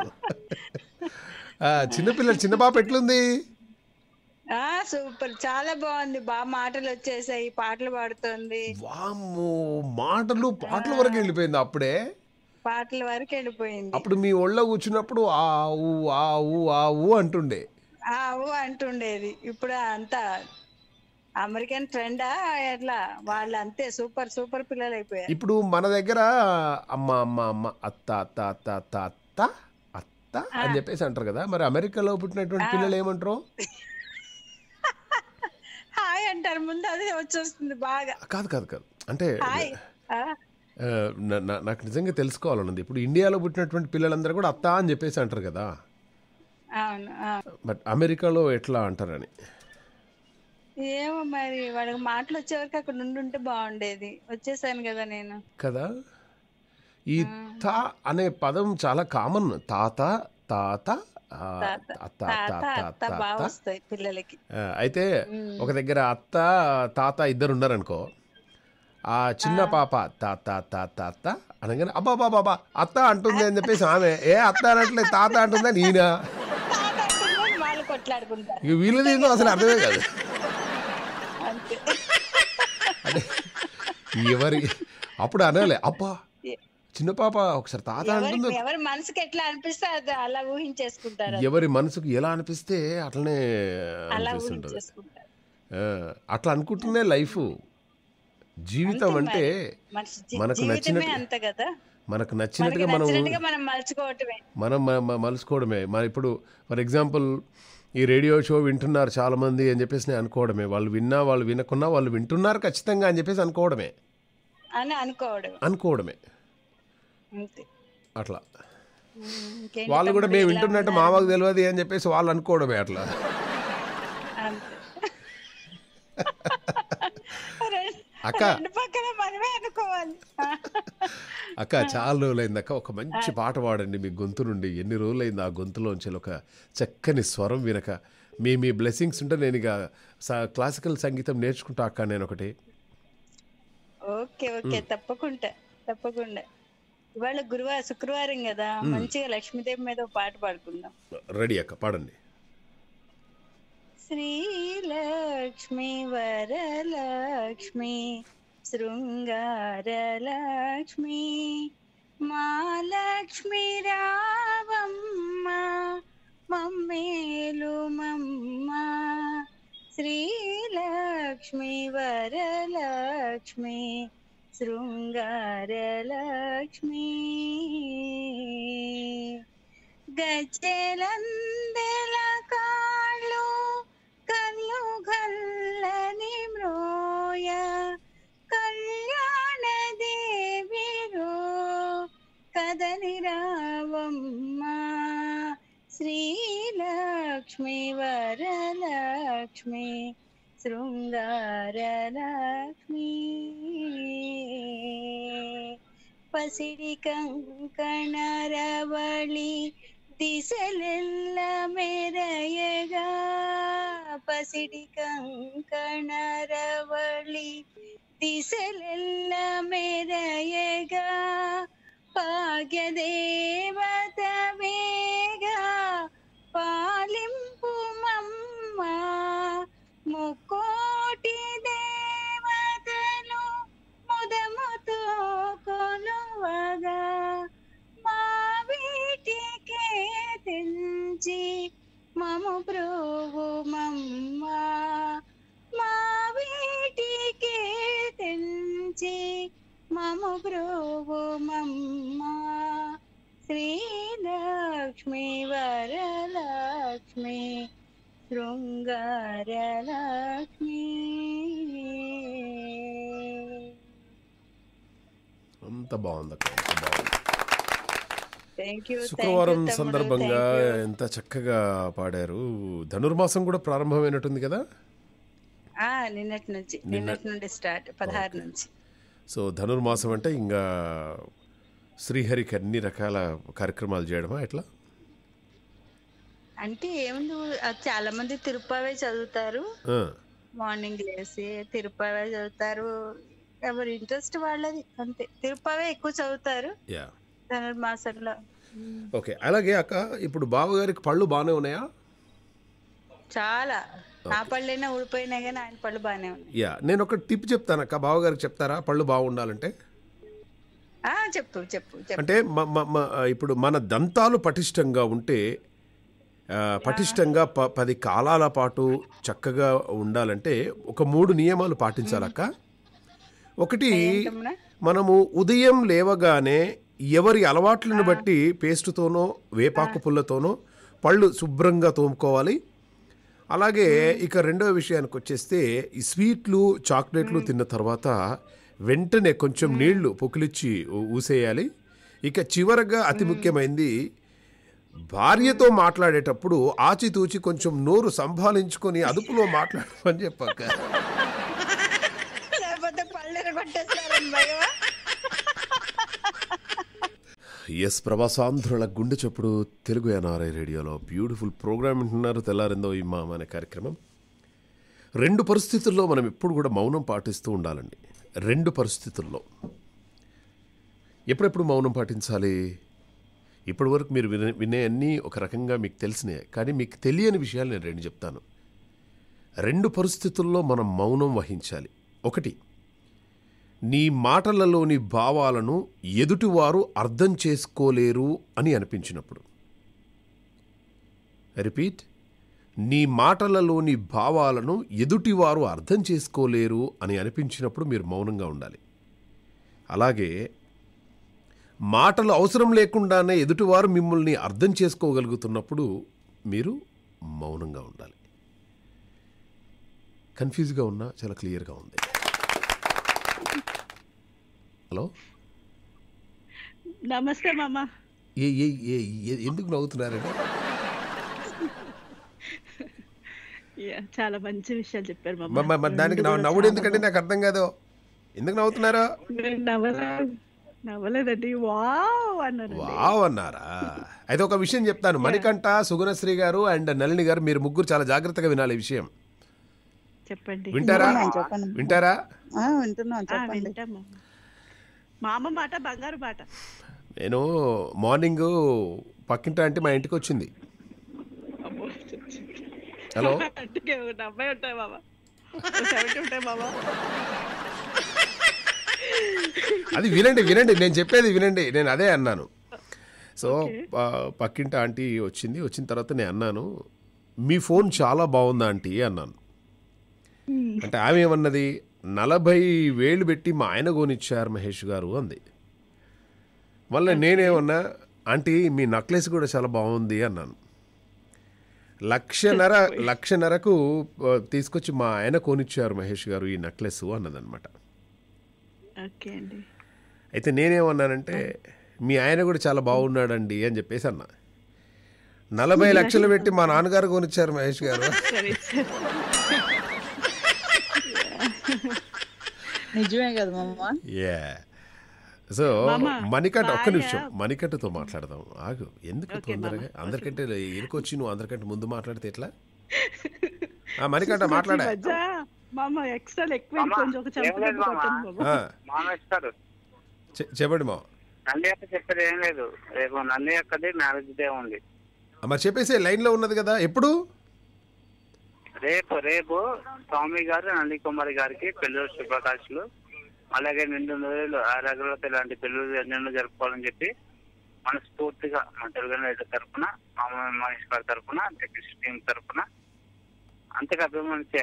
చిన్నపిల్లలు చిన్న పాప ఎట్లుంది సూపర్ చాలా బాగుంది బా మాటలు వచ్చేసాయి పాటలు పాడుతుంది మాటలు పాటలు వరకు వెళ్ళిపోయింది అప్పుడే పాటల వరకు వెళ్ళిపోయింది అప్పుడు మీ ఒళ్ళో కూర్చున్నప్పుడు ఆ ఊ ఆ ఊ ఆ ఊ అంటుండే ఆ ఊ అంటుండేది ఇప్పుడు అంతా అమెరికన్ ట్రెండా ఎట్లా వాళ్ళు అంతే సూపర్ సూపర్ పిల్లలు అయిపోయారు ఇప్పుడు మన దగ్గర అమ్మ అమ్మ అమ్మ అత్త అత్త అత్త అత్త అత్త అత్త అని చెప్పేసి అంటారు కదా మరి అమెరికాలో పుట్టినటువంటి పిల్లలు ఏమంటారు హాయ్ అంటారు ముందు అదే వచ్చేస్తుంది బాగా కాదు కాదు కాదు అంటే హాయ్ నాకు నిజంగా తెలుసుకోవాలనుంది ఇప్పుడు ఇండియాలో పుట్టినటువంటి పిల్లలందరూ కూడా అత్త అని చెప్పేసి అంటారు కదా బట్ అమెరికాలో ఎట్లా అంటారని ఏమో మరి వాడికి మాటలు వచ్చేవరకు అక్కడ నుండి ఉంటే బాగుండేది వచ్చేసాను కదా నేను కదా ఈ తా అనే పదం చాలా కామన్ తాత తాత పిల్లలకి అయితే ఒక దగ్గర అత్త తాత ఇద్దరు ఉన్నారనుకో ఆ చిన్న పాప తాత తాత అత్త అనగానే అబ్బా బాబా అత్త అంటుంది అని చెప్పేసి ఆమె ఏ అత్త అనట్లే తాత అంటుందని ఈయన వీళ్ళు అసలు అర్థమే కాదు ఎవరి అప్పుడు అనలే అబ్బా చిన్న పాప ఒకసారి తాత అంటుంది ఎవరి మనసుకి ఎట్లా అనిపిస్తే అలా ఊహించేసుకుంటారు ఎవరి మనసుకు ఎలా అనిపిస్తే అట్లనే అట్లా అనుకుంటున్నే లైఫ్ జీవితం అంటే మనకు నచ్చినట్టు మనకు నచ్చినట్టుగా మనం మనం మలుచుకోవడమే మన ఇప్పుడు ఫర్ ఎగ్జాంపుల్ ఈ రేడియో షో వింటున్నారు చాలామంది అని చెప్పేసి నేను అనుకోవడమే వాళ్ళు విన్నా వాళ్ళు వినకున్నా వాళ్ళు వింటున్నారు ఖచ్చితంగా అని చెప్పేసి అనుకోవడమే అనుకోవడమే అట్లా వాళ్ళు కూడా మేము వింటున్నట్టు ఉన్నారు తెలియదు అని చెప్పేసి వాళ్ళు అనుకోవడమే అట్లా అక్క అక్క చాలా రోజులైంది అక్క ఒక మంచి పాట పాడండి మీ గొంతు నుండి ఎన్ని రోజులైంది ఆ గొంతులోంచి ఒక చక్కని స్వరం వినక మీ మీ బ్లెస్సింగ్స్ ఉంటే నేను ఇక క్లాసికల్ సంగీతం నేర్చుకుంటా అక్క నేను ఒకటి ఓకే ఓకే తప్పకుండా తప్పకుండా ఇవాళ గురువారం శుక్రవారం కదా మంచిగా లక్ష్మీదేవి మీద పాట పాడుకుందాం రెడీ అక్క పాడండి श्रीलक्ष्मी श्रृंगार लक्ष्मी मा लक्ष्मी रावम्मा मम्मेलु मम्म श्रीलक्ष्मी लक्ष्मी शृङ्गारलक्ष्मी गजलन्दलकाळु ಮುಘಲ್లని ಮ್ರೋಯ ಕಲ್ಯಾಣ ದೇವಿರೋ ಕದಲಿರಾವಮ್ಮ శ్రీలక్ష్మి వరలక్ష్మి శృంగారలక్ష్మి పసిడి కంకణరవళి దిశలెల్ల మెరయగా பசிடி ಕಂಕಣರವಳಿ ದಿಸಲೆಲ್ಲ ಮೆರೆಯಗ ಭಾಗ್ಯದೇವತ ವೇಗ ಪಾಲಿಂಪು ಮಮ್ಮ ಮುಕ್ಕೋಟಿ ದೇವತನು ಮುದಮುತೋ ಕೊಲುವಗ ಮಾವಿಟಿಕೆ ತೆಂಜಿ నామము ప్రోగుమమ్మా మా వీటికి తెంచి మము ప్రోగుమమ్మా శ్రీలక్ష్మి వరలక్ష్మి శృంగారలక్ష్మి అంత బాగుంది శుక్రవారం సందర్భంగా ఎంత చక్కగా పాడారు ధనుర్మాసం కూడా ప్రారంభమైనట్టుంది కదా నిన్నటి నుంచి నిన్నటి నుండి స్టార్ట్ పదహారు నుంచి సో ధనుర్మాసం అంటే ఇంకా శ్రీహరికి అన్ని రకాల కార్యక్రమాలు చేయడమా ఎట్లా అంటే ఏముంది చాలా మంది తిరుపతి చదువుతారు మార్నింగ్ లేసి తిరుపతి చదువుతారు ఎవరి ఇంట్రెస్ట్ వాళ్ళది అంతే తిరుపతి ఎక్కువ చదువుతారు ధనుర్మాసంలో ఓకే అలాగే అక్క ఇప్పుడు బావగారికి పళ్ళు బాగానే ఉన్నాయా చాలా నా పళ్ళైనా ఊడిపోయినా కానీ ఆయన పళ్ళు బాగానే ఉన్నాయి యా నేను ఒక టిప్ చెప్తాను అక్క బావగారికి చెప్తారా పళ్ళు బాగుండాలంటే చెప్పు చెప్పు అంటే ఇప్పుడు మన దంతాలు పటిష్టంగా ఉంటే పటిష్టంగా ప పది కాలాల పాటు చక్కగా ఉండాలంటే ఒక మూడు నియమాలు పాటించాలక్క ఒకటి మనము ఉదయం లేవగానే ఎవరి అలవాట్లను బట్టి పేస్ట్తోనో వేపాకు పుల్లతోనో పళ్ళు శుభ్రంగా తోముకోవాలి అలాగే ఇక రెండవ విషయానికి వచ్చేస్తే ఈ స్వీట్లు చాక్లెట్లు తిన్న తర్వాత వెంటనే కొంచెం నీళ్లు పొకిలిచ్చి ఊసేయాలి ఇక చివరగా అతి ముఖ్యమైంది భార్యతో మాట్లాడేటప్పుడు ఆచితూచి కొంచెం నోరు సంభాలించుకొని అదుపులో మాట్లాడమని చెప్పాక ఎస్ ప్రభాస్ ఆంధ్రుల గుండె చప్పుడు తెలుగు ఎన్ఆర్ఐ రేడియోలో బ్యూటిఫుల్ ప్రోగ్రామ్ వింటున్నారు తెల్లారిందో ఈ మా అనే కార్యక్రమం రెండు పరిస్థితుల్లో మనం ఎప్పుడు కూడా మౌనం పాటిస్తూ ఉండాలండి రెండు పరిస్థితుల్లో ఎప్పుడెప్పుడు మౌనం పాటించాలి ఇప్పటి వరకు మీరు వినే అన్నీ ఒక రకంగా మీకు తెలిసినాయి కానీ మీకు తెలియని విషయాలు నేను రెండు చెప్తాను రెండు పరిస్థితుల్లో మనం మౌనం వహించాలి ఒకటి నీ మాటలలోని భావాలను ఎదుటివారు అర్థం చేసుకోలేరు అని అనిపించినప్పుడు రిపీట్ నీ మాటలలోని భావాలను ఎదుటివారు అర్థం చేసుకోలేరు అని అనిపించినప్పుడు మీరు మౌనంగా ఉండాలి అలాగే మాటలు అవసరం లేకుండానే ఎదుటివారు మిమ్మల్ని అర్థం చేసుకోగలుగుతున్నప్పుడు మీరు మౌనంగా ఉండాలి కన్ఫ్యూజ్గా ఉన్నా చాలా క్లియర్గా ఉంది హలో నమస్తే మామ ఎందుకు నవ్వుతున్నారు చాలా మంచి విషయాలు చెప్పారు దానికి నవ్వుడు ఎందుకంటే నాకు అర్థం కాదు ఎందుకు నవ్వుతున్నారా నవ్వలేదండి వావ్ అన్నారు వావ్ అన్నారా అయితే ఒక విషయం చెప్తాను మణికంఠ సుగుణశ్రీ గారు అండ్ నలిని గారు మీరు ముగ్గురు చాలా జాగ్రత్తగా వినాలి విషయం చెప్పండి వింటారా వింటారా మా అమ్మ మాట బంగారు మాట నేను మార్నింగ్ పక్కింట అంటే మా ఇంటికి వచ్చింది హలో డెబ్బై ఉంటాయి బాబా సెవెంటీ ఉంటాయి బాబా అది వినండి వినండి నేను చెప్పేది వినండి నేను అదే అన్నాను సో పక్కింటి ఆంటీ వచ్చింది వచ్చిన తర్వాత నేను అన్నాను మీ ఫోన్ చాలా బాగుందా ఆంటీ అన్నాను అంటే ఆమె ఏమన్నది నలభై వేలు పెట్టి మా ఆయన కొనిచ్చారు మహేష్ గారు అంది మళ్ళీ నేనేమన్నా ఆంటీ మీ నక్లెస్ కూడా చాలా బాగుంది అన్నాను లక్షన్నర లక్షన్నరకు తీసుకొచ్చి మా ఆయన కొనిచ్చారు మహేష్ గారు ఈ నెక్లెస్ అనమాట అయితే నేనేమన్నానంటే మీ ఆయన కూడా చాలా బాగున్నాడండి అని చెప్పేసి అన్నా నలభై లక్షలు పెట్టి మా నాన్నగారు కొనిచ్చారు మహేష్ గారు నిజమే కదా మామా యా సో మణికంఠ ఒక్క నిమిషం మణికంఠతో మాట్లాడదాం ఆగు ఎందుకు తొందరగా అందరికంటే ఎనుకొచ్చి నువ్వు అందరికంటే ముందు మాట్లాడితే ఎట్లా ఆ మణికంఠ మాట్లాడే చెప్పండి మా నల్లి చెప్పేది లేదు మ్యారేజ్ డే ఉంది మరి చెప్పేసి లైన్ లో ఉన్నది కదా ఎప్పుడు రేపు రేపు స్వామి గారు అనిల్ కుమార్ గారికి పెళ్లి శుభాకాంక్షలు అలాగే నిండు రోజులు ఆరోగ్యాలతో ఇలాంటి పెళ్లి ఎన్నెన్నో జరుపుకోవాలని చెప్పి మనస్ఫూర్తిగా మన తెలుగు తరఫున మామూలు మహేష్ గారి తరఫున టెక్నిక్స్ టీం తరఫున అంతగా అభిమానించే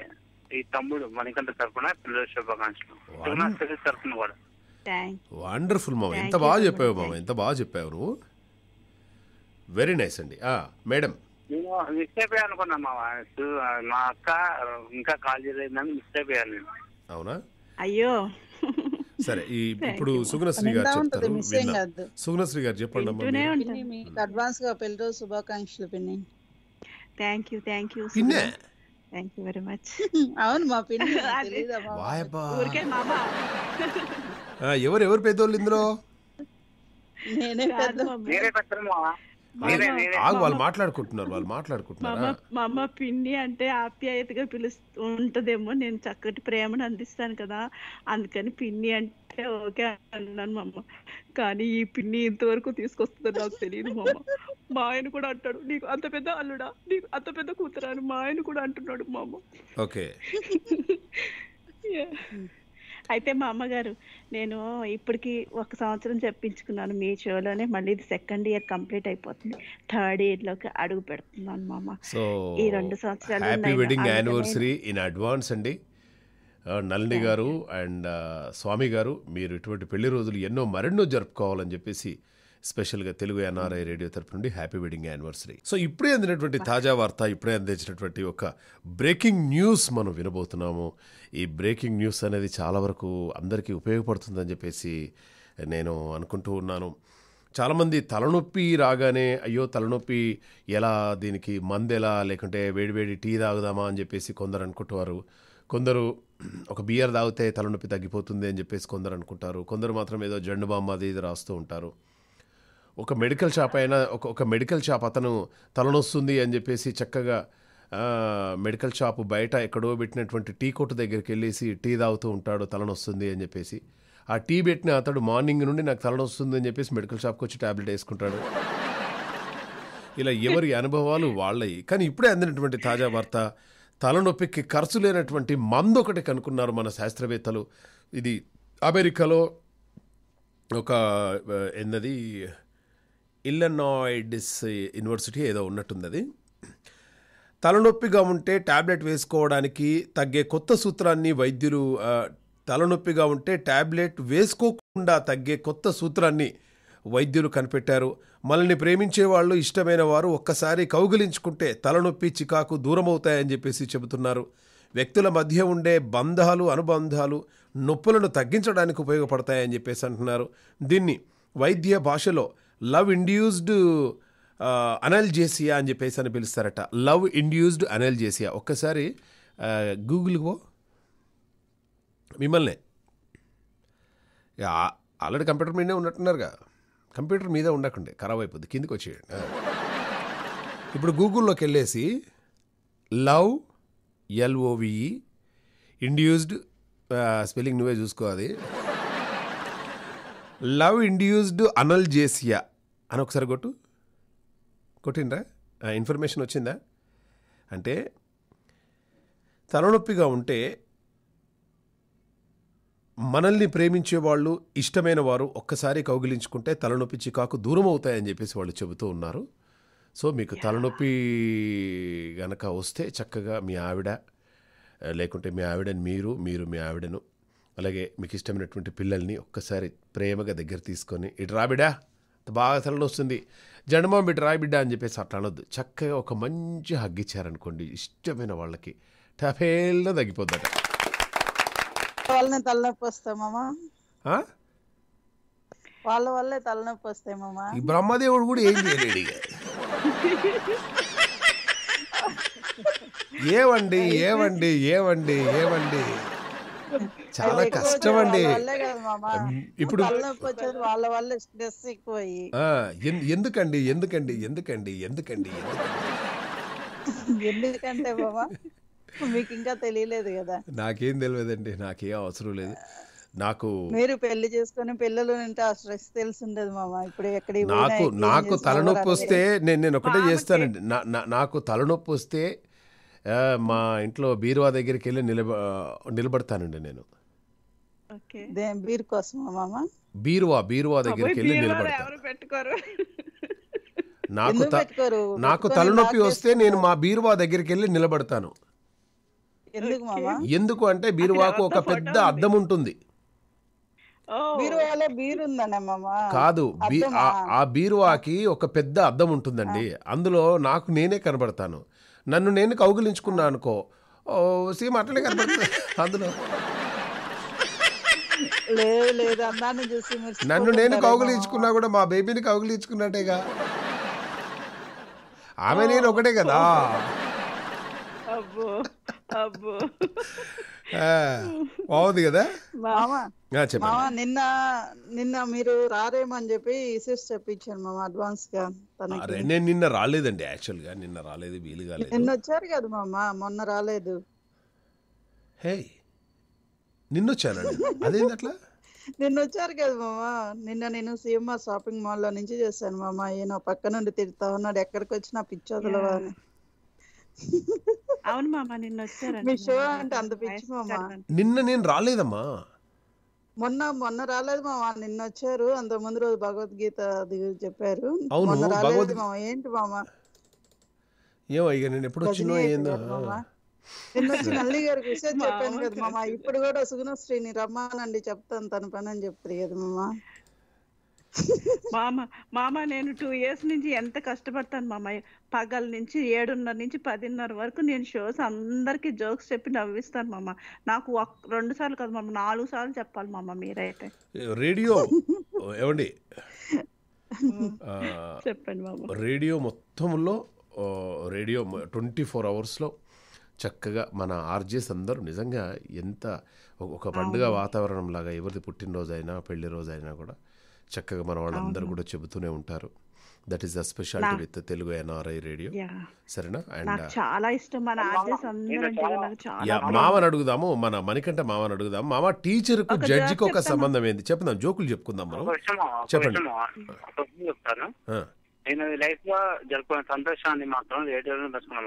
ఈ తమ్ముడు మణికంఠ తరఫున పెళ్లి శుభాకాంక్షలు తరఫున కూడా వండర్ఫుల్ మామ ఎంత బాగా చెప్పావు మామ ఎంత బాగా చెప్పావు నువ్వు వెరీ నైస్ అండి మేడం నేను మిస్ అయిపోయా అనుకున్నా మా మా అక్క ఇంకా కాల్ చేయలేదని మిస్ అయిపోయాను నేను అవునా అయ్యో సరే ఈ ఇప్పుడు సుగ్రశ్రీ గారు చెప్తారు విన్నా సుగుణశ్రీ గారు చెప్పండి అమ్మా మీకు అడ్వాన్స్ గా పెళ్లి శుభాకాంక్షలు పిన్ని థ్యాంక్ యూ థ్యాంక్ యూ పిన్నే థ్యాంక్ యూ వెరీ మచ్ అవును మా పిన్ని ఊరికే మామ ఎవరు ఎవరు పెద్దోళ్ళు ఇందులో నేనే పెద్ద నేనే పెద్ద వాళ్ళు మాట్లాడుకుంటున్నారు వాళ్ళు మాట్లాడుకుంటున్నారు మా అమ్మ పిండి అంటే ఆప్యాయతగా పిలుస్తూ ఉంటదేమో నేను చక్కటి ప్రేమను అందిస్తాను కదా అందుకని పిండి అంటే ఓకే అన్నాను మా అమ్మ కానీ ఈ పిండి ఇంతవరకు తీసుకొస్తుందో నాకు తెలియదు మా అమ్మ మా ఆయన కూడా అంటాడు నీకు అంత పెద్ద అల్లుడా నీకు అంత పెద్ద కూతురా మా ఆయన కూడా అంటున్నాడు మా అమ్మ ఓకే hmm. అయితే మా అమ్మగారు నేను ఇప్పటికి ఒక సంవత్సరం చెప్పించుకున్నాను మీ షోలోనే మళ్ళీ సెకండ్ ఇయర్ కంప్లీట్ అయిపోతుంది థర్డ్ ఇయర్ లోకి అడుగు పెడుతున్నాను మా అమ్మ ఈ రెండు సంవత్సరాలు happy wedding anniversary in advance అండి నల్లి గారు అండ్ స్వామి గారు మీరు ఇటువంటి పెళ్లి రోజులు ఎన్నో మరెన్నో జరుపుకోవాలని చెప్పేసి స్పెషల్గా తెలుగు ఎన్ఆర్ఐ hmm. రేడియో తరపు నుండి happy wedding anniversary so hmm. ఇప్పుడే అందినటువంటి తాజా వార్త ఇప్పుడే అందించినటువంటి ఒక బ్రేకింగ్ న్యూస్ మనం వినబోతున్నాము ఈ బ్రేకింగ్ న్యూస్ అనేది చాలా వరకు అందరికీ ఉపయోగపడుతుందని చెప్పేసి నేను అనుకుంటూ ఉన్నాను చాలామంది తలనొప్పి రాగానే అయ్యో తలనొప్పి ఎలా దీనికి మందెలా లేకుంటే వేడివేడి టీ తాగుదామా అని చెప్పేసి కొందరు అనుకుంటారు కొందరు ఒక బియర్ తాగితే తలనొప్పి తగ్గిపోతుంది అని చెప్పేసి కొందరు అనుకుంటారు కొందరు మాత్రం ఏదో జండు బామ్మ అది ఇది రాస్తూ ఉంటారు ఒక మెడికల్ షాప్ అయినా ఒక ఒక మెడికల్ షాప్ అతను తలనొస్తుంది అని చెప్పేసి చక్కగా మెడికల్ షాప్ బయట ఎక్కడో పెట్టినటువంటి టీ కొట్టు దగ్గరికి వెళ్ళేసి టీ తాగుతూ ఉంటాడు తలనొస్తుంది అని చెప్పేసి ఆ టీ పెట్టిన అతడు మార్నింగ్ నుండి నాకు తలనొస్తుంది అని చెప్పేసి మెడికల్ షాప్కి వచ్చి ట్యాబ్లెట్ వేసుకుంటాడు ఇలా ఎవరి అనుభవాలు వాళ్ళయి కానీ ఇప్పుడే అందినటువంటి తాజా వార్త తలనొప్పికి ఖర్చు లేనటువంటి మందు ఒకటి కనుక్కున్నారు మన శాస్త్రవేత్తలు ఇది అమెరికాలో ఒక ఏందది ఇల్లనాయిడిస్ యూనివర్సిటీ ఏదో ఉన్నట్టుంది అది తలనొప్పిగా ఉంటే ట్యాబ్లెట్ వేసుకోవడానికి తగ్గే కొత్త సూత్రాన్ని వైద్యులు తలనొప్పిగా ఉంటే ట్యాబ్లెట్ వేసుకోకుండా తగ్గే కొత్త సూత్రాన్ని వైద్యులు కనిపెట్టారు మనల్ని ప్రేమించే వాళ్ళు ఇష్టమైన వారు ఒక్కసారి కౌగిలించుకుంటే తలనొప్పి చికాకు దూరమవుతాయని చెప్పేసి చెబుతున్నారు వ్యక్తుల మధ్య ఉండే బంధాలు అనుబంధాలు నొప్పులను తగ్గించడానికి ఉపయోగపడతాయని చెప్పేసి అంటున్నారు దీన్ని వైద్య భాషలో లవ్ ఇండ్యూస్డ్ అనల్జేసియా అని చెప్పేసి అని పిలుస్తారట లవ్ ఇండ్యూస్డ్ అనల్జేసియా ఒక్కసారి గూగుల్ పో మిమ్మల్నే ఆల్రెడీ కంప్యూటర్ మీదే ఉన్నట్టున్నారుగా కంప్యూటర్ మీదే ఉండకండి ఖరాబ్ అయిపోద్ది కిందికి వచ్చేయండి ఇప్పుడు గూగుల్లోకి వెళ్ళేసి లవ్ ఎల్ఓవిఈ ఇండ్యూస్డ్ స్పెల్లింగ్ నువ్వే చూసుకోవాలి లవ్ ఇండ్యూస్డ్ అనల్జేసియా అని ఒకసారి కొట్టు కొట్టిండ్రా ఇన్ఫర్మేషన్ వచ్చిందా అంటే తలనొప్పిగా ఉంటే మనల్ని ప్రేమించే వాళ్ళు ఇష్టమైన వారు ఒక్కసారి కౌగిలించుకుంటే తలనొప్పి చికాకు దూరం అవుతాయని చెప్పేసి వాళ్ళు చెబుతూ ఉన్నారు సో మీకు తలనొప్పి గనక వస్తే చక్కగా మీ ఆవిడ లేకుంటే మీ ఆవిడని మీరు మీరు మీ ఆవిడను అలాగే మీకు ఇష్టమైనటువంటి పిల్లల్ని ఒక్కసారి ప్రేమగా దగ్గర తీసుకొని ఇటు రాబిడా బాగా తలనొస్తుంది జండమాం బిడ్డ రాయి బిడ్డ అని చెప్పేసి అట్లా అనొద్దు చక్కగా ఒక మంచి హగ్ ఇచ్చారనుకోండి ఇష్టమైన వాళ్ళకి టఫేల్గా తగ్గిపోద్దట వాళ్ళ తలనొప్పి వస్తామమ్మా వాళ్ళ వల్లే తలనొప్పి వస్తాయి మామా ఈ బ్రహ్మదేవుడు కూడా ఏం చేయలేడు ఏవండి ఏవండి ఏవండి ఏవండి చాలా కష్టం అండి ఇప్పుడు వాళ్ళ వల్ల స్ట్రెస్ ఎక్కువయ్యి ఎందుకండి ఎందుకండి ఎందుకండి ఎందుకండి ఎందుకంటే బాబా మీకు ఇంకా తెలియలేదు కదా నాకేం తెలియదండి నాకేం అవసరం లేదు నాకు మీరు పెళ్లి చేసుకుని పిల్లలు అంటే ఆ స్ట్రెస్ తెలుసుండదు మామ ఇప్పుడు ఎక్కడ నాకు నాకు తలనొప్పి వస్తే నేను నేను ఒకటే చేస్తానండి నాకు తలనొప్పి వస్తే మా ఇంట్లో బీరువా దగ్గరికి వెళ్ళి నిలబ నిలబడతానండి నేను బీరువా బీరువా దగ్గరికి వెళ్ళి నాకు నాకు తలనొప్పి వస్తే నేను మా బీరువా దగ్గరికి వెళ్ళి నిలబడతాను ఎందుకు అంటే బీరువాకు ఒక పెద్ద అద్దం ఉంటుంది కాదు ఆ బీరువాకి ఒక పెద్ద అద్దం ఉంటుందండి అందులో నాకు నేనే కనబడతాను నన్ను నేను కౌగులించుకున్నా అనుకో సీమ అట్లనే కనబడుతుంది అందులో లేదు లేదు అన్నాన్ని చూసి నన్ను నేను కౌగులించుకున్నా కూడా మా బేబీని కౌగులించుకున్నట్టేగా ఆమె నేను ఒకటే కదా అబ్బో బాగుంది కదా మామా మామా నిన్న నిన్న మీరు రారేమని చెప్పి ఇసిస్ చెప్పించాను మామ అడ్వాన్స్ గా నేను నిన్న రాలేదండి యాక్చువల్ గా నిన్న రాలేదు వీలు కాలేదు నిన్న వచ్చారు కదా మామ మొన్న రాలేదు హే నిన్నొచ్చాను అదేంటి అట్లా నిన్న వచ్చారు కదా మామా నిన్న నేను సీఎంఆ షాపింగ్ మాల్ లో నుంచి చేశాను మామ ఈయన పక్క నుండి తిడతా ఉన్నాడు ఎక్కడికి వచ్చినా పిచ్చోదలవా అని అవును మామ నిన్న వచ్చారు మీ షో అంటే అంత పిచ్చి మామా నిన్న నేను రాలేదమ్మా మొన్న మొన్న రాలేదు మామా నిన్న వచ్చారు అంత ముందు రోజు భగవద్గీత చెప్పారు మొన్న రాలేదు మామ ఏంటి మామా ఏమో ఇక నేను ఎప్పుడు వచ్చినో ఏందో మళ్ళీ గారికి విషయం చెప్పాను కదా మామ ఇప్పుడు కూడా సుగుణశ్రీని రమ్మానండి చెప్తాను తన పని అని చెప్తుంది కదా మామ మామ మామ నేను టూ ఇయర్స్ నుంచి ఎంత కష్టపడతాను మామ పగల నుంచి ఏడున్నర నుంచి పదిన్నర వరకు నేను షోస్ అందరికీ జోక్స్ చెప్పి నవ్విస్తాను మామ నాకు రెండు సార్లు కాదు మామ నాలుగు సార్లు చెప్పాలి మామ మీరైతే రేడియో ఏమండి చెప్పండి మామ రేడియో మొత్తంలో రేడియో ట్వంటీ ఫోర్ అవర్స్లో చక్కగా మన ఆర్జేస్ అందరూ నిజంగా ఎంత ఒక పండుగ వాతావరణం లాగా ఎవరిది పుట్టినరోజైనా పెళ్లి రోజైనా కూడా చక్కగా మన వాళ్ళందరూ కూడా చెబుతూనే ఉంటారు that is the speciality with Telugu NRI radio సరేనా అండ్ చాలా ఇష్టం మన మామని అడుగుదాము మన మణికంట మామని అడుగుదాం మామ టీచర్ కు జడ్జి కు ఒక సంబంధం ఏంది చెప్దాం జోకులు చెప్పుకుందాం మనం చెప్పండి నేను లైఫ్ లో జరుపుకున్న సంతోషాన్ని మాత్రం రేడియోలో దర్శనం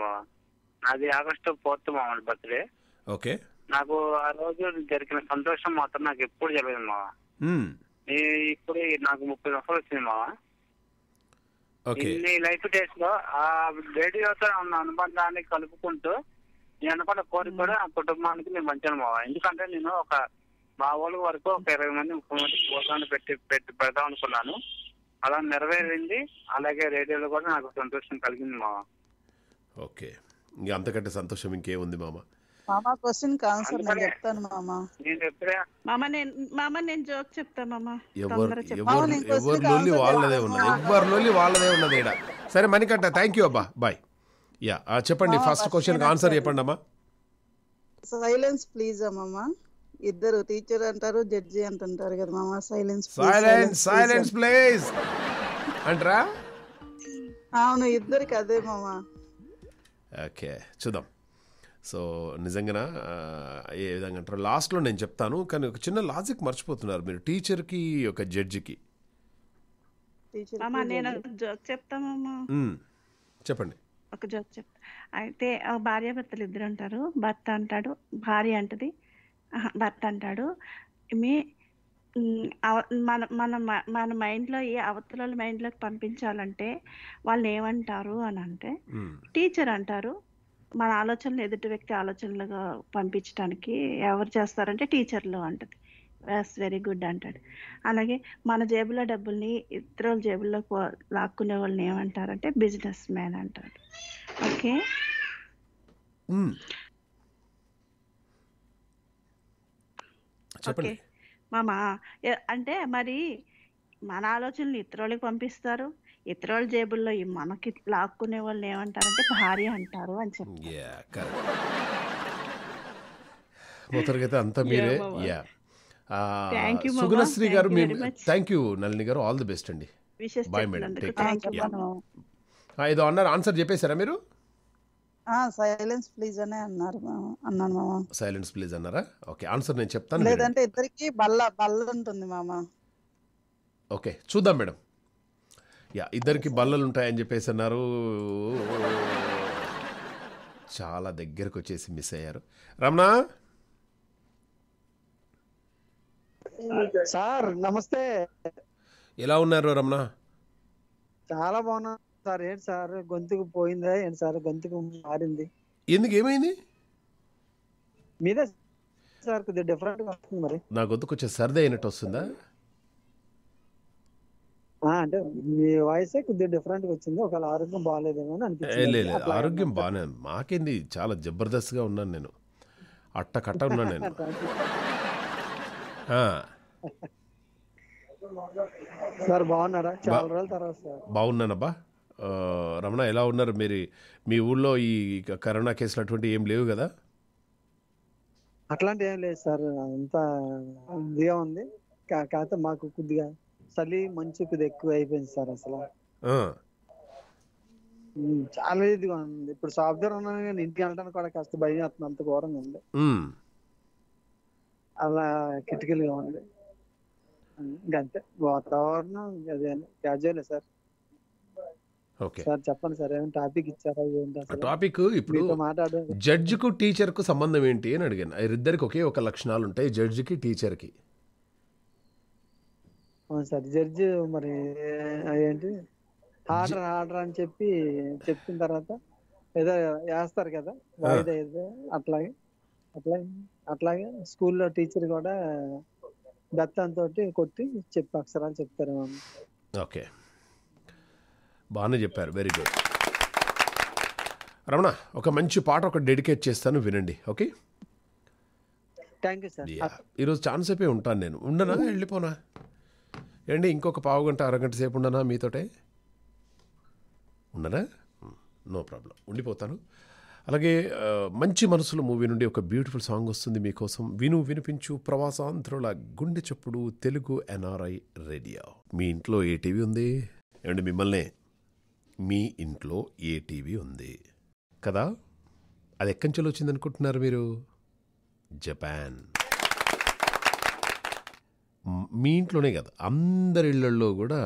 అది ఆగస్టు ఫోర్త్ మామూలు బర్త్డే ఓకే నాకు ఆ రోజు జరిగిన సంతోషం మాత్రం నాకు ఎప్పుడు జరగదు మావా ఇప్పుడు నాకు ముప్పై సంవత్సరాలు వచ్చింది మావా నీ లైఫ్ డేస్ లో ఆ రేడియోతో ఉన్న అనుబంధాన్ని కలుపుకుంటూ నేను అనుకున్న కోరిక కూడా ఆ కుటుంబానికి నేను మంచిగా మావా ఎందుకంటే నేను ఒక మా ఊళ్ళ వరకు ఒక ఇరవై మంది ముప్పై మంది పోతాను పెట్టి పెట్టి పెడదాం అనుకున్నాను అలా నెరవేరింది అలాగే రేడియోలో కూడా నాకు సంతోషం కలిగింది మావా ఓకే ఇంక అంతకంటే సంతోషం ఉంది మామ మామ క్వశ్చన్ కి ఆన్సర్ నేను చెప్తాను మామ మామ నేను మామ నేను జోక్ చెప్తా మామ ఎవరు ఎవరు ఎవరు లొల్లి వాళ్ళదే ఉన్నది ఎవరు లొల్లి వాళ్ళదే ఉన్నది ఈడ సరే మణికంట థ్యాంక్ యూ అబ్బా బాయ్ యా చెప్పండి ఫస్ట్ క్వశ్చన్ ఆన్సర్ చెప్పండి అమ్మా సైలెన్స్ ప్లీజ్ అమ్మమ్మ ఇద్దరు టీచర్ అంటారు జడ్జి అంటుంటారు కదా మామ సైలెన్స్ సైలెన్స్ సైలెన్స్ ప్లీజ్ అంటారా అవును ఇద్దరికి అదే మామా ఓకే చూద్దాం సో నిజంగా ఏ విధంగా అంటారు లాస్ట్లో నేను చెప్తాను కానీ ఒక చిన్న లాజిక్ మర్చిపోతున్నారు మీరు టీచర్కి ఒక జడ్జికి చెప్పండి ఒక జోక్ చెప్తా అయితే భార్య భర్తలు ఇద్దరు అంటారు భర్త అంటాడు భార్య అంటది భర్త అంటాడు మీ మన మన మన మైండ్లో ఏ అవతల మైండ్లోకి పంపించాలంటే వాళ్ళు ఏమంటారు అని అంటే టీచర్ అంటారు మన ఆలోచనలు ఎదుటి వ్యక్తి ఆలోచనలుగా పంపించడానికి ఎవరు చేస్తారంటే టీచర్లు అంటది వెస్ వెరీ గుడ్ అంటాడు అలాగే మన జేబులో డబ్బుల్ని ఇతరుల జేబుల్లో లాక్కునే వాళ్ళని ఏమంటారంటే బిజినెస్ మ్యాన్ అంటాడు ఓకే చెప్పండి మామా అంటే మరి మన ఆలోచనలు ఇతరులకి పంపిస్తారు ఇతరుల జేబుల్లో మనకి లాక్కునే వాళ్ళు ఏమంటారంటే భార్య అంటారు అని చెప్తారు అంతా మీరే యా సుగుణశ్రీ గారు థ్యాంక్ యూ నళిని గారు ఆల్ ది బెస్ట్ అండి బాయ్ మేడం టేక్ ఏదో అన్నారు ఆన్సర్ చెప్పేశారా మీరు సైలెన్స్ ప్లీజ్ అనే అన్నారు అన్నాను మామ సైలెన్స్ ప్లీజ్ అన్నారా ఓకే ఆన్సర్ నేను చెప్తాను లేదంటే ఇద్దరికి బల్ల బల్ల ఉంటుంది మామ ఓకే చూద్దాం మేడం యా ఇద్దరికి బల్లలు ఉంటాయని చెప్పేసి అన్నారు చాలా దగ్గరకు వచ్చేసి మిస్ అయ్యారు రమణ సార్ నమస్తే ఎలా ఉన్నారు రమణ చాలా బాగున్నా సార్ ఏంటి సార్ గొంతుకు పోయిందా ఏంటి సార్ గొంతుకు మారింది ఎందుకు ఏమైంది మీదే సార్ కొద్దిగా డిఫరెంట్ గా వస్తుంది మరి నా గొంతు కొంచెం సర్ది అయినట్టు వస్తుందా అంటే మీ వాయిస్ కొద్దిగా డిఫరెంట్ వచ్చింది ఒకవేళ ఆరోగ్యం బాగాలేదేమో అని ఆరోగ్యం బాగానే మాకేంది చాలా జబర్దస్త్గా ఉన్నాను నేను అట్ట కట్ట ఉన్నాను నేను సార్ బాగున్నారా చాలా బాగున్నానబ్బా రమణ ఎలా ఉన్నారు మీరు మీ ఊళ్ళో ఈ కరోనా కేసులు అటువంటి ఏం లేవు కదా అట్లాంటి ఏం లేదు సార్ అంతా ఇదిగా ఉంది కాకపోతే మాకు కొద్దిగా చలి మంచు కొద్దిగా ఎక్కువ అయిపోయింది సార్ అసలు చాలా ఇదిగా ఉంది ఇప్పుడు సాఫ్ట్వేర్ ఉన్నాను కానీ ఇంటికి వెళ్ళడానికి కూడా కాస్త భయం అవుతుంది అంత ఘోరంగా ఉంది అలా కిటికీలుగా ఉంది అంతే వాతావరణం అదే క్యాజువల్ సార్ ఓకే సార్ చెప్పండి టాపిక్ ఇచ్చారా జడ్జ్ టాపిక్ ఇప్పుడు కు సంబంధం ఏంటి అని అడిగాను ఇద్దరికి ఒకే ఒక లక్షణాలు ఉంటాయి జడ్జికి కి అవును సార్ జడ్జ్ మరి ఏంటి ఆర్డర్ ఆర్డర్ అని చెప్పి చెప్పిన తర్వాత ఏదో వేస్తారు కదా వాయిదా అట్లాగే అట్లాగే అట్లాగే స్కూల్లో టీచర్ కూడా దత్తంతో కొట్టి చెప్పి అక్షరాలు చెప్తారు ఓకే బాగానే చెప్పారు వెరీ గుడ్ రమణ ఒక మంచి పాట ఒక డెడికేట్ చేస్తాను వినండి ఓకే ఈరోజు ఛాన్స్ అయిపోయి ఉంటాను నేను ఉండనా వెళ్ళిపోనా ఏండి ఇంకొక పావు గంట అరగంట సేపు ఉండనా మీతోటే ఉండనా నో hmm. ప్రాబ్లం ఉండిపోతాను అలాగే మంచి మనసుల మూవీ నుండి ఒక బ్యూటిఫుల్ సాంగ్ వస్తుంది మీకోసం విను వినిపించు ప్రవాసాంధ్రుల గుండె చప్పుడు తెలుగు ఎన్ఆర్ఐ రేడియో మీ ఇంట్లో ఏ టీవీ ఉంది ఏమండి మిమ్మల్ని మీ ఇంట్లో ఏ టీవీ ఉంది కదా అది ఎక్కడి వచ్చింది అనుకుంటున్నారు మీరు జపాన్ మీ ఇంట్లోనే కాదు అందరి ఇళ్లలో కూడా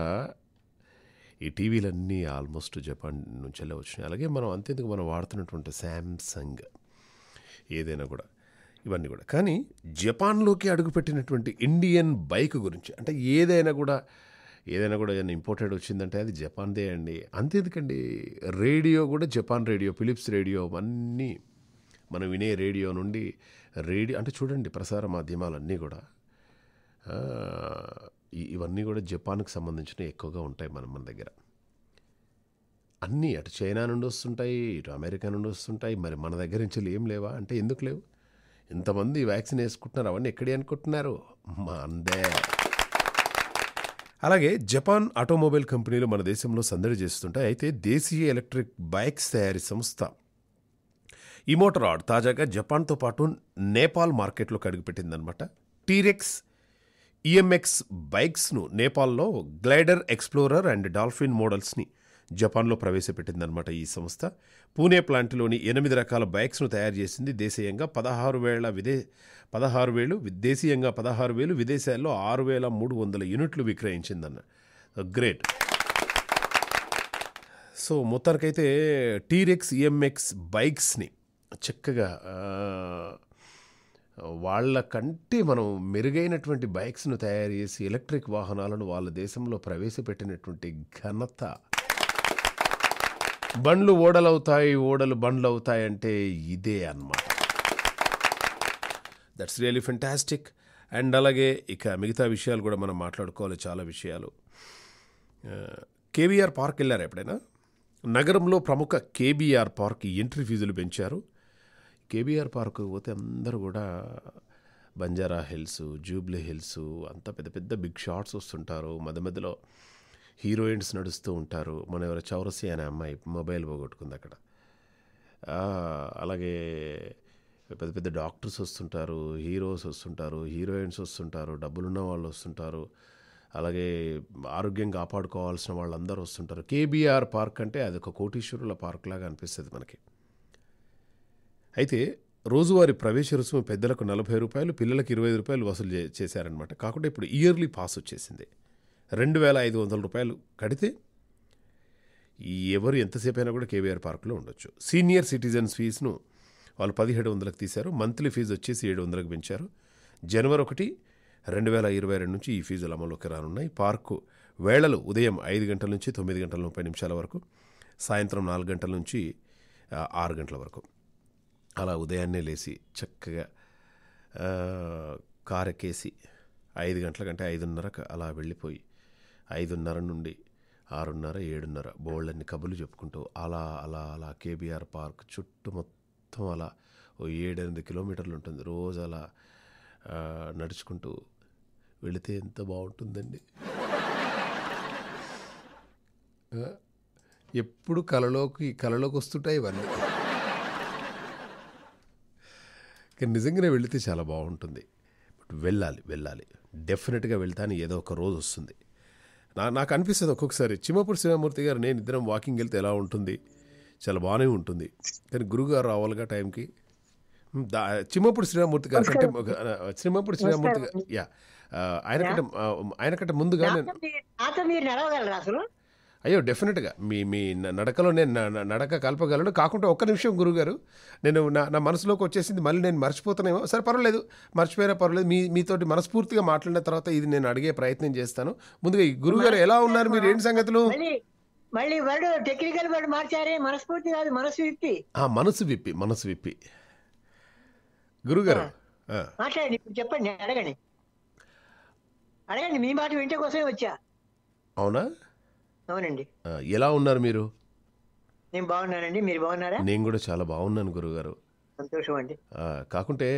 ఈ టీవీలన్నీ ఆల్మోస్ట్ జపాన్ నుంచెల్లే వచ్చినాయి అలాగే మనం అంతేందుకు మనం వాడుతున్నటువంటి శాంసంగ్ ఏదైనా కూడా ఇవన్నీ కూడా కానీ జపాన్లోకి అడుగుపెట్టినటువంటి ఇండియన్ బైక్ గురించి అంటే ఏదైనా కూడా ఏదైనా కూడా ఏదైనా ఇంపోర్టెడ్ వచ్చిందంటే అది జపాన్దే అండి అంతే ఎందుకండి రేడియో కూడా జపాన్ రేడియో ఫిలిప్స్ రేడియో అన్నీ మనం వినే రేడియో నుండి రేడియో అంటే చూడండి ప్రసార మాధ్యమాలన్నీ కూడా ఇవన్నీ కూడా జపాన్కి సంబంధించినవి ఎక్కువగా ఉంటాయి మనం మన దగ్గర అన్నీ అటు చైనా నుండి వస్తుంటాయి ఇటు అమెరికా నుండి వస్తుంటాయి మరి మన దగ్గర నుంచి ఏం లేవా అంటే ఎందుకు లేవు ఇంతమంది వ్యాక్సిన్ వేసుకుంటున్నారు అవన్నీ ఎక్కడే అనుకుంటున్నారు మా అందే అలాగే జపాన్ ఆటోమొబైల్ కంపెనీలు మన దేశంలో సందడి చేస్తుంటాయి అయితే దేశీయ ఎలక్ట్రిక్ బైక్స్ తయారీ సంస్థ ఈ మోటార్ ఆడ్ తాజాగా జపాన్తో పాటు నేపాల్ మార్కెట్లో కడుగుపెట్టిందనమాట టీరెక్స్ ఈఎంఎక్స్ e బైక్స్ను నేపాల్లో గ్లైడర్ ఎక్స్ప్లోరర్ అండ్ డాల్ఫిన్ మోడల్స్ని జపాన్లో ప్రవేశపెట్టిందనమాట ఈ సంస్థ పూణే ప్లాంట్లోని ఎనిమిది రకాల బైక్స్ను తయారు చేసింది దేశీయంగా పదహారు వేల విదే పదహారు వేలు దేశీయంగా పదహారు వేలు విదేశాల్లో ఆరు వేల మూడు వందల యూనిట్లు విక్రయించిందన్న గ్రేట్ సో మొత్తానికైతే టీరెక్స్ ఈఎంఎక్స్ బైక్స్ని చక్కగా వాళ్ళకంటే మనం మెరుగైనటువంటి బైక్స్ను తయారు చేసి ఎలక్ట్రిక్ వాహనాలను వాళ్ళ దేశంలో ప్రవేశపెట్టినటువంటి ఘనత బండ్లు ఓడలవుతాయి ఓడలు బండ్లు అవుతాయి అంటే ఇదే అన్నమాట దట్స్ రియలీ ఫెంటాస్టిక్ అండ్ అలాగే ఇక మిగతా విషయాలు కూడా మనం మాట్లాడుకోవాలి చాలా విషయాలు కేబీఆర్ పార్క్ వెళ్ళారు ఎప్పుడైనా నగరంలో ప్రముఖ కేబీఆర్ పార్క్ ఎంట్రీ ఫీజులు పెంచారు కేబీఆర్ పార్క్ పోతే అందరూ కూడా బంజారా హిల్స్ జూబ్లీ హిల్స్ అంత పెద్ద పెద్ద బిగ్ షాట్స్ వస్తుంటారు మధ్య మధ్యలో హీరోయిన్స్ నడుస్తూ ఉంటారు మన ఎవరు చౌరసి అనే అమ్మాయి మొబైల్ పోగొట్టుకుంది అక్కడ అలాగే పెద్ద పెద్ద డాక్టర్స్ వస్తుంటారు హీరోస్ వస్తుంటారు హీరోయిన్స్ వస్తుంటారు డబ్బులున్న వాళ్ళు వస్తుంటారు అలాగే ఆరోగ్యం కాపాడుకోవాల్సిన వాళ్ళందరూ వస్తుంటారు కేబీఆర్ పార్క్ అంటే అది ఒక కోటీశ్వరుల పార్క్ లాగా అనిపిస్తుంది మనకి అయితే రోజువారి ప్రవేశ రుసుము పెద్దలకు నలభై రూపాయలు పిల్లలకు ఇరవై రూపాయలు వసూలు చేశారనమాట కాకుండా ఇప్పుడు ఇయర్లీ పాస్ వచ్చేసింది రెండు వేల ఐదు వందల రూపాయలు కడితే ఎవరు ఎంతసేపు అయినా కూడా కేవీఆర్ పార్కులో ఉండొచ్చు సీనియర్ సిటిజన్స్ ఫీజును వాళ్ళు పదిహేడు వందలకు తీశారు మంత్లీ ఫీజు వచ్చేసి ఏడు వందలకు పెంచారు జనవరి ఒకటి రెండు వేల ఇరవై రెండు నుంచి ఈ ఫీజులు అమలులోకి రానున్నాయి పార్కు వేళలు ఉదయం ఐదు గంటల నుంచి తొమ్మిది గంటల ముప్పై నిమిషాల వరకు సాయంత్రం నాలుగు గంటల నుంచి ఆరు గంటల వరకు అలా ఉదయాన్నే లేచి చక్కగా కారెక్కేసి ఐదు గంటల కంటే ఐదున్నరకు అలా వెళ్ళిపోయి ఐదున్నర నుండి ఆరున్నర ఏడున్నర బోళ్ళన్ని అన్ని కబుర్లు చెప్పుకుంటూ అలా అలా అలా కేబీఆర్ పార్క్ చుట్టూ మొత్తం అలా ఓ ఏడెనిమిది కిలోమీటర్లు ఉంటుంది రోజు అలా నడుచుకుంటూ వెళితే ఎంత బాగుంటుందండి ఎప్పుడు కలలోకి కలలోకి వస్తుంటాయి ఇవన్నీ కానీ నిజంగానే వెళితే చాలా బాగుంటుంది బట్ వెళ్ళాలి వెళ్ళాలి డెఫినెట్గా వెళ్తాను ఏదో ఒక రోజు వస్తుంది నా నాకు అనిపిస్తుంది ఒక్కొక్కసారి చిమ్మపూడి శివమూర్తి గారు నేను ఇద్దరం వాకింగ్ వెళ్తే ఎలా ఉంటుంది చాలా బాగానే ఉంటుంది కానీ గురుగారు రావాలిగా టైంకి దా చిమ్మపూడి శ్రీరామూర్తి గారు కంటే చిమ్మపూడి శ్రీరామూర్తి గారు యా ఆయన కంటే ఆయన కంటే ముందుగా నేను నడవగలరా అసలు అయ్యో డెఫినెట్గా మీ మీ నడకలో నేను నడక కలపగలను కాకుండా ఒక్క నిమిషం గురుగారు నేను నా నా మనసులోకి వచ్చేసింది మళ్ళీ నేను మర్చిపోతానేమో సరే పర్వాలేదు మర్చిపోయినా పర్వాలేదు మీ మీతోటి మనస్ఫూర్తిగా మాట్లాడిన తర్వాత ఇది నేను అడిగే ప్రయత్నం చేస్తాను ముందుగా ఈ గురుగారు ఎలా ఉన్నారు మీరు ఏంటి సంగతులు మళ్ళీ వర్డ్ టెక్నికల్ వర్డ్ మార్చారే మనస్ఫూర్తి కాదు మనసు విప్పి మనసు విప్పి మనసు విప్పి గురుగారు మాట్లాడండి చెప్పండి అడగండి అడగండి మీ మాట వింటే కోసమే వచ్చా అవునా అవునండి ఎలా ఉన్నారు మీరు నేను బాగున్నానండి మీరు బాగున్నారా నేను కూడా చాలా బాగున్నాను గురుగారు సంతోషం అండి కాకుంటే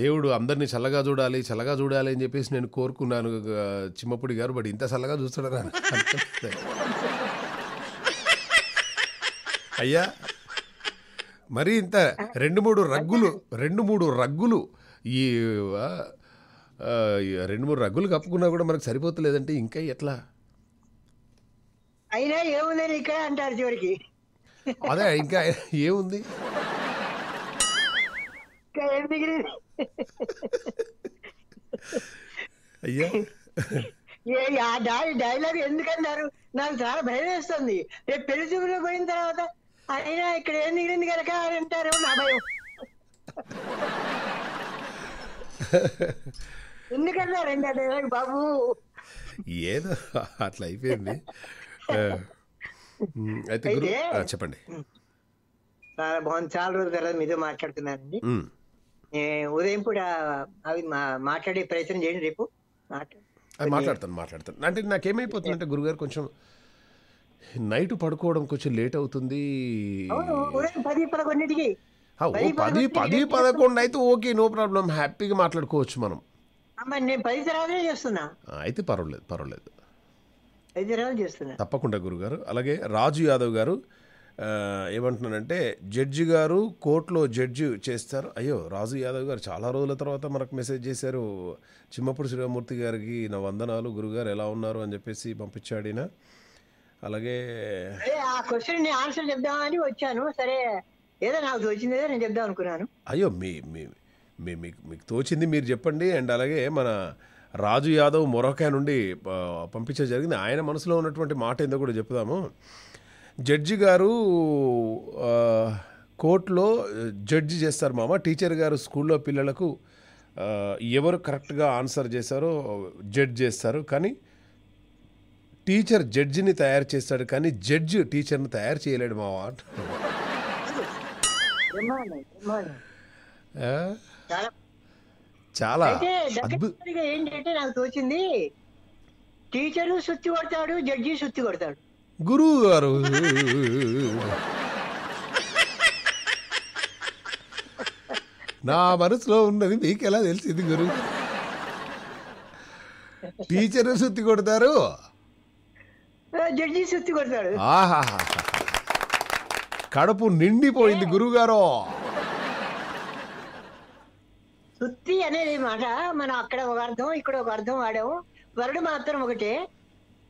దేవుడు అందరినీ చల్లగా చూడాలి చల్లగా చూడాలి అని చెప్పేసి నేను కోరుకున్నాను చిమ్మపుడి గారు బట్ ఇంత చల్లగా చూస్తాడు అయ్యా మరి ఇంత రెండు మూడు రగ్గులు రెండు మూడు రగ్గులు ఈ రెండు మూడు రగ్గులు కప్పుకున్నా కూడా మనకు సరిపోతలేదంటే ఇంకా ఎట్లా అయినా ఏముందని ఇక్కడ అంటారు చివరికి అదే ఇంకా ఏముంది ఇంకా ఏం ఆ డైలాగ్ ఎందుకన్నారు నాకు చాలా భయం వేస్తుంది రేపు పెళ్లి చూపులో పోయిన తర్వాత అయినా ఇక్కడ ఏం దిగింది కనుక అని అంటారు నా భయం ఎందుకన్నారండి ఆ డైలాగ్ బాబు ఏదో అట్లా అయిపోయింది అయితే గురు చెప్పండి భవన్ బాగుంది చాలా రోజుల తర్వాత మీతో మాట్లాడుతున్నానండి ఉదయం కూడా అవి మాట్లాడే ప్రయత్నం చేయండి రేపు మాట్లాడతాను మాట్లాడతాను అంటే నాకేమైపోతుందంటే గురుగారు కొంచెం నైట్ పడుకోవడం కొంచెం లేట్ అవుతుంది పది పది పదకొండు అయితే ఓకే నో ప్రాబ్లం హ్యాపీగా మాట్లాడుకోవచ్చు మనం నేను చేస్తున్నా అయితే పర్వాలేదు పర్వాలేదు తప్పకుండా గురుగారు అలాగే రాజు యాదవ్ గారు ఏమంటున్నానంటే జడ్జి గారు కోర్టులో జడ్జి చేస్తారు అయ్యో రాజు యాదవ్ గారు చాలా రోజుల తర్వాత మనకు మెసేజ్ చేశారు చిమ్మపుడు శివమూర్తి గారికి నా వందనాలు గురుగారు ఎలా ఉన్నారు అని చెప్పేసి పంపించాడు అలాగే ఆన్సర్ చెప్దామని వచ్చాను సరే ఏదో నాకు తోచింది నేను చెప్దాం అనుకున్నాను అయ్యో మీ మీకు మీకు తోచింది మీరు చెప్పండి అండ్ అలాగే మన రాజు యాదవ్ మొరోకా నుండి పంపించడం జరిగింది ఆయన మనసులో ఉన్నటువంటి మాట ఏందో కూడా చెప్దాము జడ్జి గారు కోర్టులో జడ్జి చేస్తారు మామ టీచర్ గారు స్కూల్లో పిల్లలకు ఎవరు కరెక్ట్గా ఆన్సర్ చేశారో జడ్జ్ చేస్తారు కానీ టీచర్ జడ్జిని తయారు చేస్తాడు కానీ జడ్జ్ టీచర్ని తయారు చేయలేడు మావా అంటున్నాడు చాలా ఏంటంటే నాకు తోచింది టీచర్ సుత్తి కొడతాడు జడ్జి సుత్తి కొడతాడు గురువు గారు నా మనసులో ఉన్నది మీకు ఎలా తెలిసింది గురువు టీచర్ సుత్తి కొడతారు జడ్జి సుత్తి కొడతాడు ఆహా కడుపు నిండిపోయింది గురువుగారు వృత్తి అనేది మాట మనం అక్కడ ఒక అర్థం ఇక్కడ ఒక అర్థం వాడాము వరుడు మాత్రం ఒకటే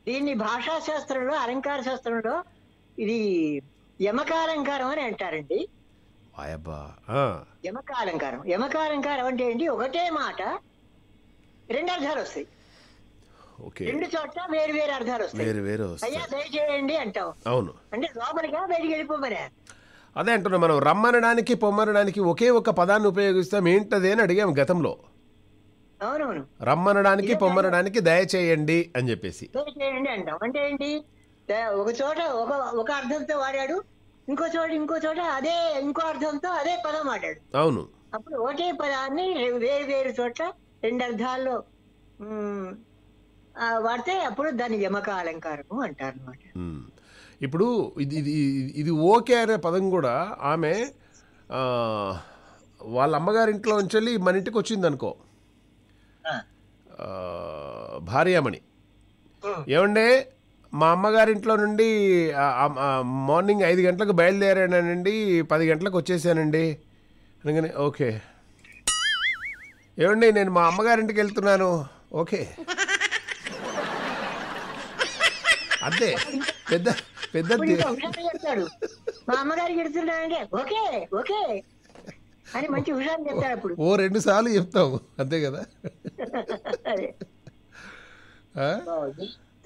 దీన్ని భాషా శాస్త్రంలో అలంకార శాస్త్రంలో ఇది యమకాలంకారం అని అంటారండి యమకాలంకారం యమకాలంకారం అంటే ఏంటి ఒకటే మాట రెండు అర్థాలు వస్తాయి రెండు చోట్ల వేరు వేరు అర్థాలు వస్తాయి అయ్యా దయచేయండి అంటావు అవును అంటే లోపలిగా బయటికి వెళ్ళిపోమనే అదే అంటున్నాం మనం రమ్మనడానికి పొమ్మనడానికి ఒకే ఒక పదాన్ని ఉపయోగిస్తాం ఏంటది అని అడిగాం గతంలో రమ్మనడానికి పొమ్మనడానికి దయచేయండి అని చెప్పేసి అంటే ఏంటి ఒక చోట ఒక ఒక అర్థంతో వాడాడు ఇంకో చోట ఇంకో చోట అదే ఇంకో అర్థంతో అదే పదం వాడాడు అవును అప్పుడు ఒకే పదాన్ని వేరు వేరు చోట్ల రెండు అర్థాల్లో వాడితే అప్పుడు దాన్ని యమక అలంకారము అంటారు అనమాట ఇప్పుడు ఇది ఇది ఇది ఓకే అనే పదం కూడా ఆమె వాళ్ళ అమ్మగారింట్లో ఉంచి మన ఇంటికి వచ్చింది అనుకో భార్యామణి ఏమండే మా అమ్మగారింట్లో నుండి మార్నింగ్ ఐదు గంటలకు బయలుదేరానండి పది గంటలకు వచ్చేసానండి అందుకని ఓకే ఏమండి నేను మా అమ్మగారింటికి వెళ్తున్నాను ఓకే అంతే పెద్ద పెద్ద చెప్తాడు మా అంటే ఓకే ఓకే అని మంచి హుషారు చెప్తాడు అప్పుడు ఓ రెండు సార్లు చెప్తావు అంతే కదా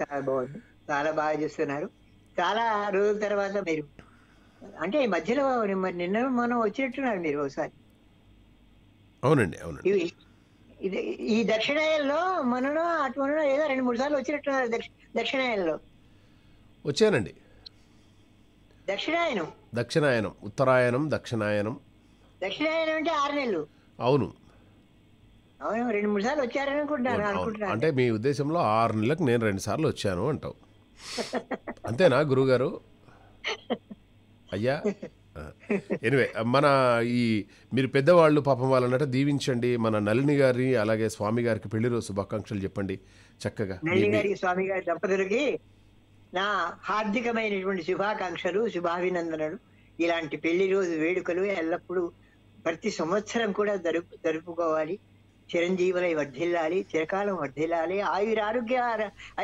చాలా బాగుంది చాలా బాగా చూస్తున్నారు చాలా రోజుల తర్వాత మీరు అంటే ఈ మధ్యలో నిన్న మనం వచ్చినట్టున్నారు మీరు ఒకసారి అవునండి అవును ఇది ఈ దక్షిణాయల్లో మనలో అటు మనలో ఏదో రెండు మూడు సార్లు వచ్చినట్టున్నారు దక్షిణాయల్లో వచ్చానండి దక్షిణాయనం దక్షిణాయనం ఉత్తరాయణం దక్షిణాయనం దక్షిణాయనం అంటే ఆరు నెలలు అవును అవును రెండు మూడు సార్లు వచ్చారని అనుకుంటున్నాను అంటే మీ ఉద్దేశంలో ఆరు నెలలకు నేను రెండు సార్లు వచ్చాను అంటావు అంతేనా గురుగారు అయ్యా ఎనివే మన ఈ మీరు పెద్దవాళ్ళు పాపం వాళ్ళన్నట దీవించండి మన నలిని గారిని అలాగే స్వామి గారికి పెళ్లి రోజు శుభాకాంక్షలు చెప్పండి చక్కగా స్వామి గారి దంపతులకి నా హార్దికమైనటువంటి శుభాకాంక్షలు శుభాభినందనలు ఇలాంటి పెళ్లి రోజు వేడుకలు ఎల్లప్పుడూ ప్రతి సంవత్సరం కూడా జరుపు జరుపుకోవాలి చిరంజీవులై వర్ధిల్లాలి చిరకాలం వర్ధిల్లాలి ఆయుర ఆరోగ్య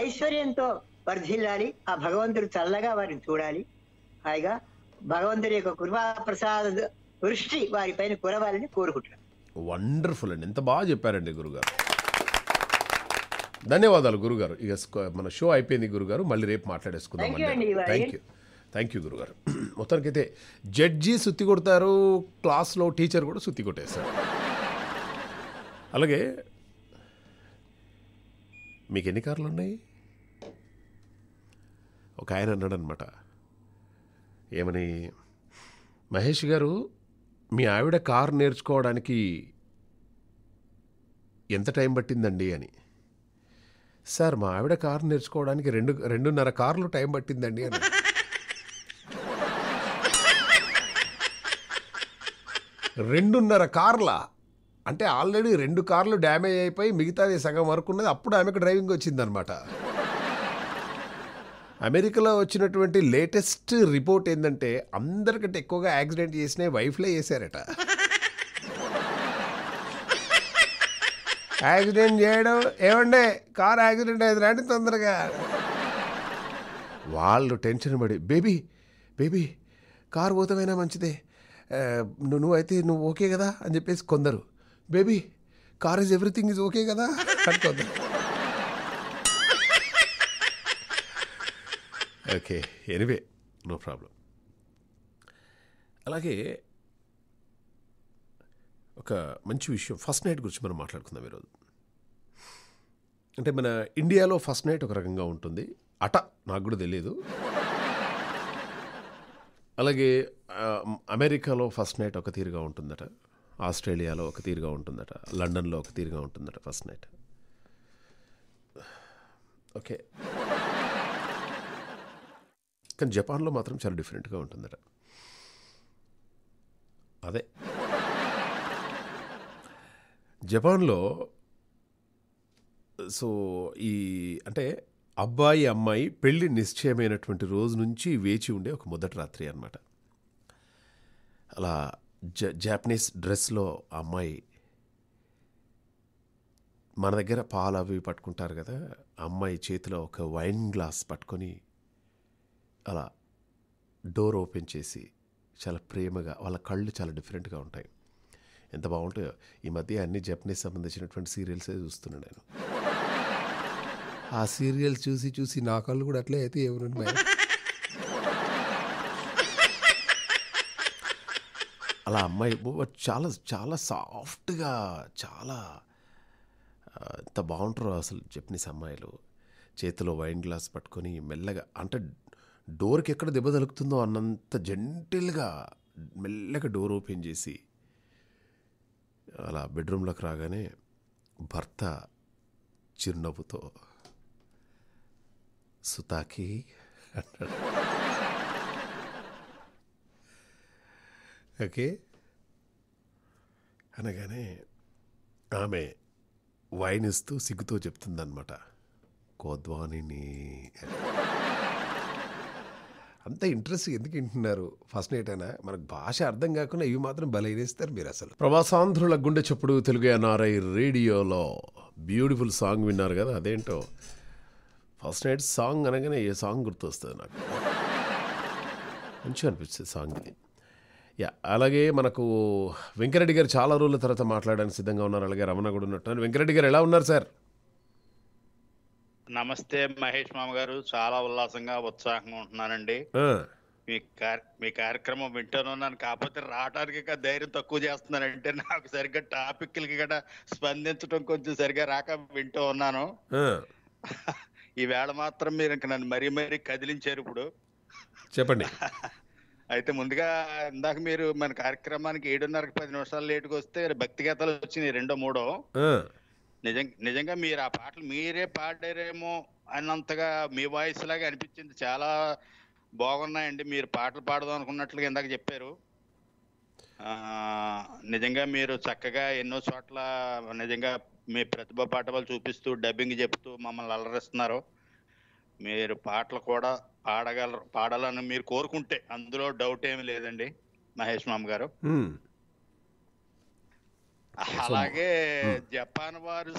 ఐశ్వర్యంతో వర్ధిల్లాలి ఆ భగవంతుడు చల్లగా వారిని చూడాలి హాయిగా భగవంతుడి యొక్క కృపాప్రసాద ప్రసాద దృష్టి వారిపైన కురవాలని కోరుకుంటున్నాను వండర్ఫుల్ అండి ఎంత బాగా చెప్పారండి గురుగారు ధన్యవాదాలు గురుగారు ఇక మన షో అయిపోయింది గురుగారు మళ్ళీ రేపు మాట్లాడేసుకుందాం థ్యాంక్ యూ థ్యాంక్ యూ గురుగారు మొత్తానికైతే జడ్జి సుత్తి కొడతారు క్లాస్లో టీచర్ కూడా సుత్తి కొట్టేస్తారు అలాగే మీకు ఎన్ని కార్లు ఉన్నాయి ఒక ఆయన అన్నాడనమాట ఏమని మహేష్ గారు మీ ఆవిడ కారు నేర్చుకోవడానికి ఎంత టైం పట్టిందండి అని సార్ మా ఆవిడ కారు నేర్చుకోవడానికి రెండు రెండున్నర కార్లు టైం పట్టిందండి అని రెండున్నర కార్ల అంటే ఆల్రెడీ రెండు కార్లు డ్యామేజ్ అయిపోయి మిగతాది సగం వరకు ఉన్నది అప్పుడు ఆమెకు డ్రైవింగ్ వచ్చిందనమాట అమెరికాలో వచ్చినటువంటి లేటెస్ట్ రిపోర్ట్ ఏంటంటే అందరికంటే ఎక్కువగా యాక్సిడెంట్ చేసినాయి వైఫ్లే చేశారట యాక్సిడెంట్ చేయడం ఏమండే కార్ యాక్సిడెంట్ అయింది రండి తొందరగా వాళ్ళు టెన్షన్ పడి బేబీ బేబీ కార్ పోతమైనా మంచిదే అయితే నువ్వు ఓకే కదా అని చెప్పేసి కొందరు baby car is everything is okay కదా అనుకోద్దాం ఓకే ఎనివే నో ప్రాబ్లం అలాగే ఒక మంచి విషయం ఫస్ట్ నైట్ గురించి మనం మాట్లాడుకుందాం ఈరోజు అంటే మన ఇండియాలో ఫస్ట్ నైట్ ఒక రకంగా ఉంటుంది అట నాకు కూడా తెలియదు అలాగే అమెరికాలో ఫస్ట్ నైట్ ఒక తీరుగా ఉంటుందట ఆస్ట్రేలియాలో ఒక తీరుగా ఉంటుందట లండన్లో ఒక తీరుగా ఉంటుందట ఫస్ట్ నైట్ ఓకే కానీ జపాన్లో మాత్రం చాలా డిఫరెంట్గా ఉంటుందట అదే జపాన్లో సో ఈ అంటే అబ్బాయి అమ్మాయి పెళ్ళి నిశ్చయమైనటువంటి రోజు నుంచి వేచి ఉండే ఒక మొదటి రాత్రి అనమాట అలా జ జాపనీస్ డ్రెస్లో అమ్మాయి మన దగ్గర పాలు అవి పట్టుకుంటారు కదా అమ్మాయి చేతిలో ఒక వైన్ గ్లాస్ పట్టుకొని అలా డోర్ ఓపెన్ చేసి చాలా ప్రేమగా వాళ్ళ కళ్ళు చాలా డిఫరెంట్గా ఉంటాయి ఎంత బాగుంటాయో ఈ మధ్య అన్ని జపనీస్ సంబంధించినటువంటి సీరియల్సే చూస్తున్నాను నేను ఆ సీరియల్ చూసి చూసి నా కళ్ళు కూడా అట్లే అయితే ఎవరున్నాయి అలా అమ్మాయి చాలా చాలా సాఫ్ట్గా చాలా ఎంత బాగుంటారు అసలు జపనీస్ అమ్మాయిలు చేతిలో వైన్ గ్లాస్ పట్టుకొని మెల్లగా అంటే డోర్కి ఎక్కడ దెబ్బ తలుకుతుందో అన్నంత జెంటిల్గా మెల్లగా డోర్ ఓపెన్ చేసి అలా బెడ్రూమ్లోకి రాగానే భర్త చిరునవ్వుతో సుతాకి అంటాడు ఓకే అనగానే ఆమె వాయినిస్తూ సిగ్గుతో చెప్తుందన్నమాట కోద్వానిని అంత ఇంట్రెస్ట్ ఎందుకు వింటున్నారు ఫస్ట్ నైట్ అయినా మనకు భాష అర్థం కాకుండా ఇవి మాత్రం బలైనేస్తారు మీరు అసలు ప్రవాసాంధ్రుల గుండె చెప్పుడు తెలుగు ఎన్ఆర్ఐ రేడియోలో బ్యూటిఫుల్ సాంగ్ విన్నారు కదా అదేంటో ఫస్ట్ నైట్ సాంగ్ అనగానే ఏ సాంగ్ గుర్తొస్తుంది నాకు మంచిగా అనిపిస్తుంది సాంగ్ ఇది యా అలాగే మనకు వెంకరెడ్డి గారు చాలా రోజుల తర్వాత మాట్లాడడానికి సిద్ధంగా ఉన్నారు అలాగే రమణ కూడా ఉన్నట్టు వెంకరెడ్డి గారు ఎలా ఉన్నారు సార్ నమస్తే మహేష్ మామ గారు చాలా ఉల్లాసంగా ఉత్సాహంగా ఉంటున్నానండి మీ మీ కార్యక్రమం ఉన్నాను కాకపోతే రావడానికి ధైర్యం తక్కువ చేస్తున్నాను అంటే నాకు సరిగ్గా టాపిక్లకి కూడా స్పందించడం కొంచెం సరిగ్గా రాక వింటూ ఉన్నాను ఈవేళ మాత్రం మీరు ఇంకా నన్ను మరీ మరీ కదిలించారు ఇప్పుడు చెప్పండి అయితే ముందుగా ఇందాక మీరు మన కార్యక్రమానికి ఏడున్నరకు పది నిమిషాలు లేటుకు వస్తే భక్తి గీతాలు వచ్చినాయి రెండో మూడో నిజం నిజంగా మీరు ఆ పాటలు మీరే పాడారేమో అన్నంతగా మీ వాయిస్ లాగా అనిపించింది చాలా బాగున్నాయండి మీరు పాటలు పాడదాం అనుకున్నట్లుగా ఇందాక చెప్పారు నిజంగా మీరు చక్కగా ఎన్నో చోట్ల నిజంగా మీ ప్రతిభ పాఠవాలు చూపిస్తూ డబ్బింగ్ చెప్తూ మమ్మల్ని అలరిస్తున్నారు మీరు పాటలు కూడా పాడగలరు పాడాలని మీరు కోరుకుంటే అందులో డౌట్ ఏమి లేదండి మహేష్ మామ గారు అలాగే hmm. జపాన్ వారు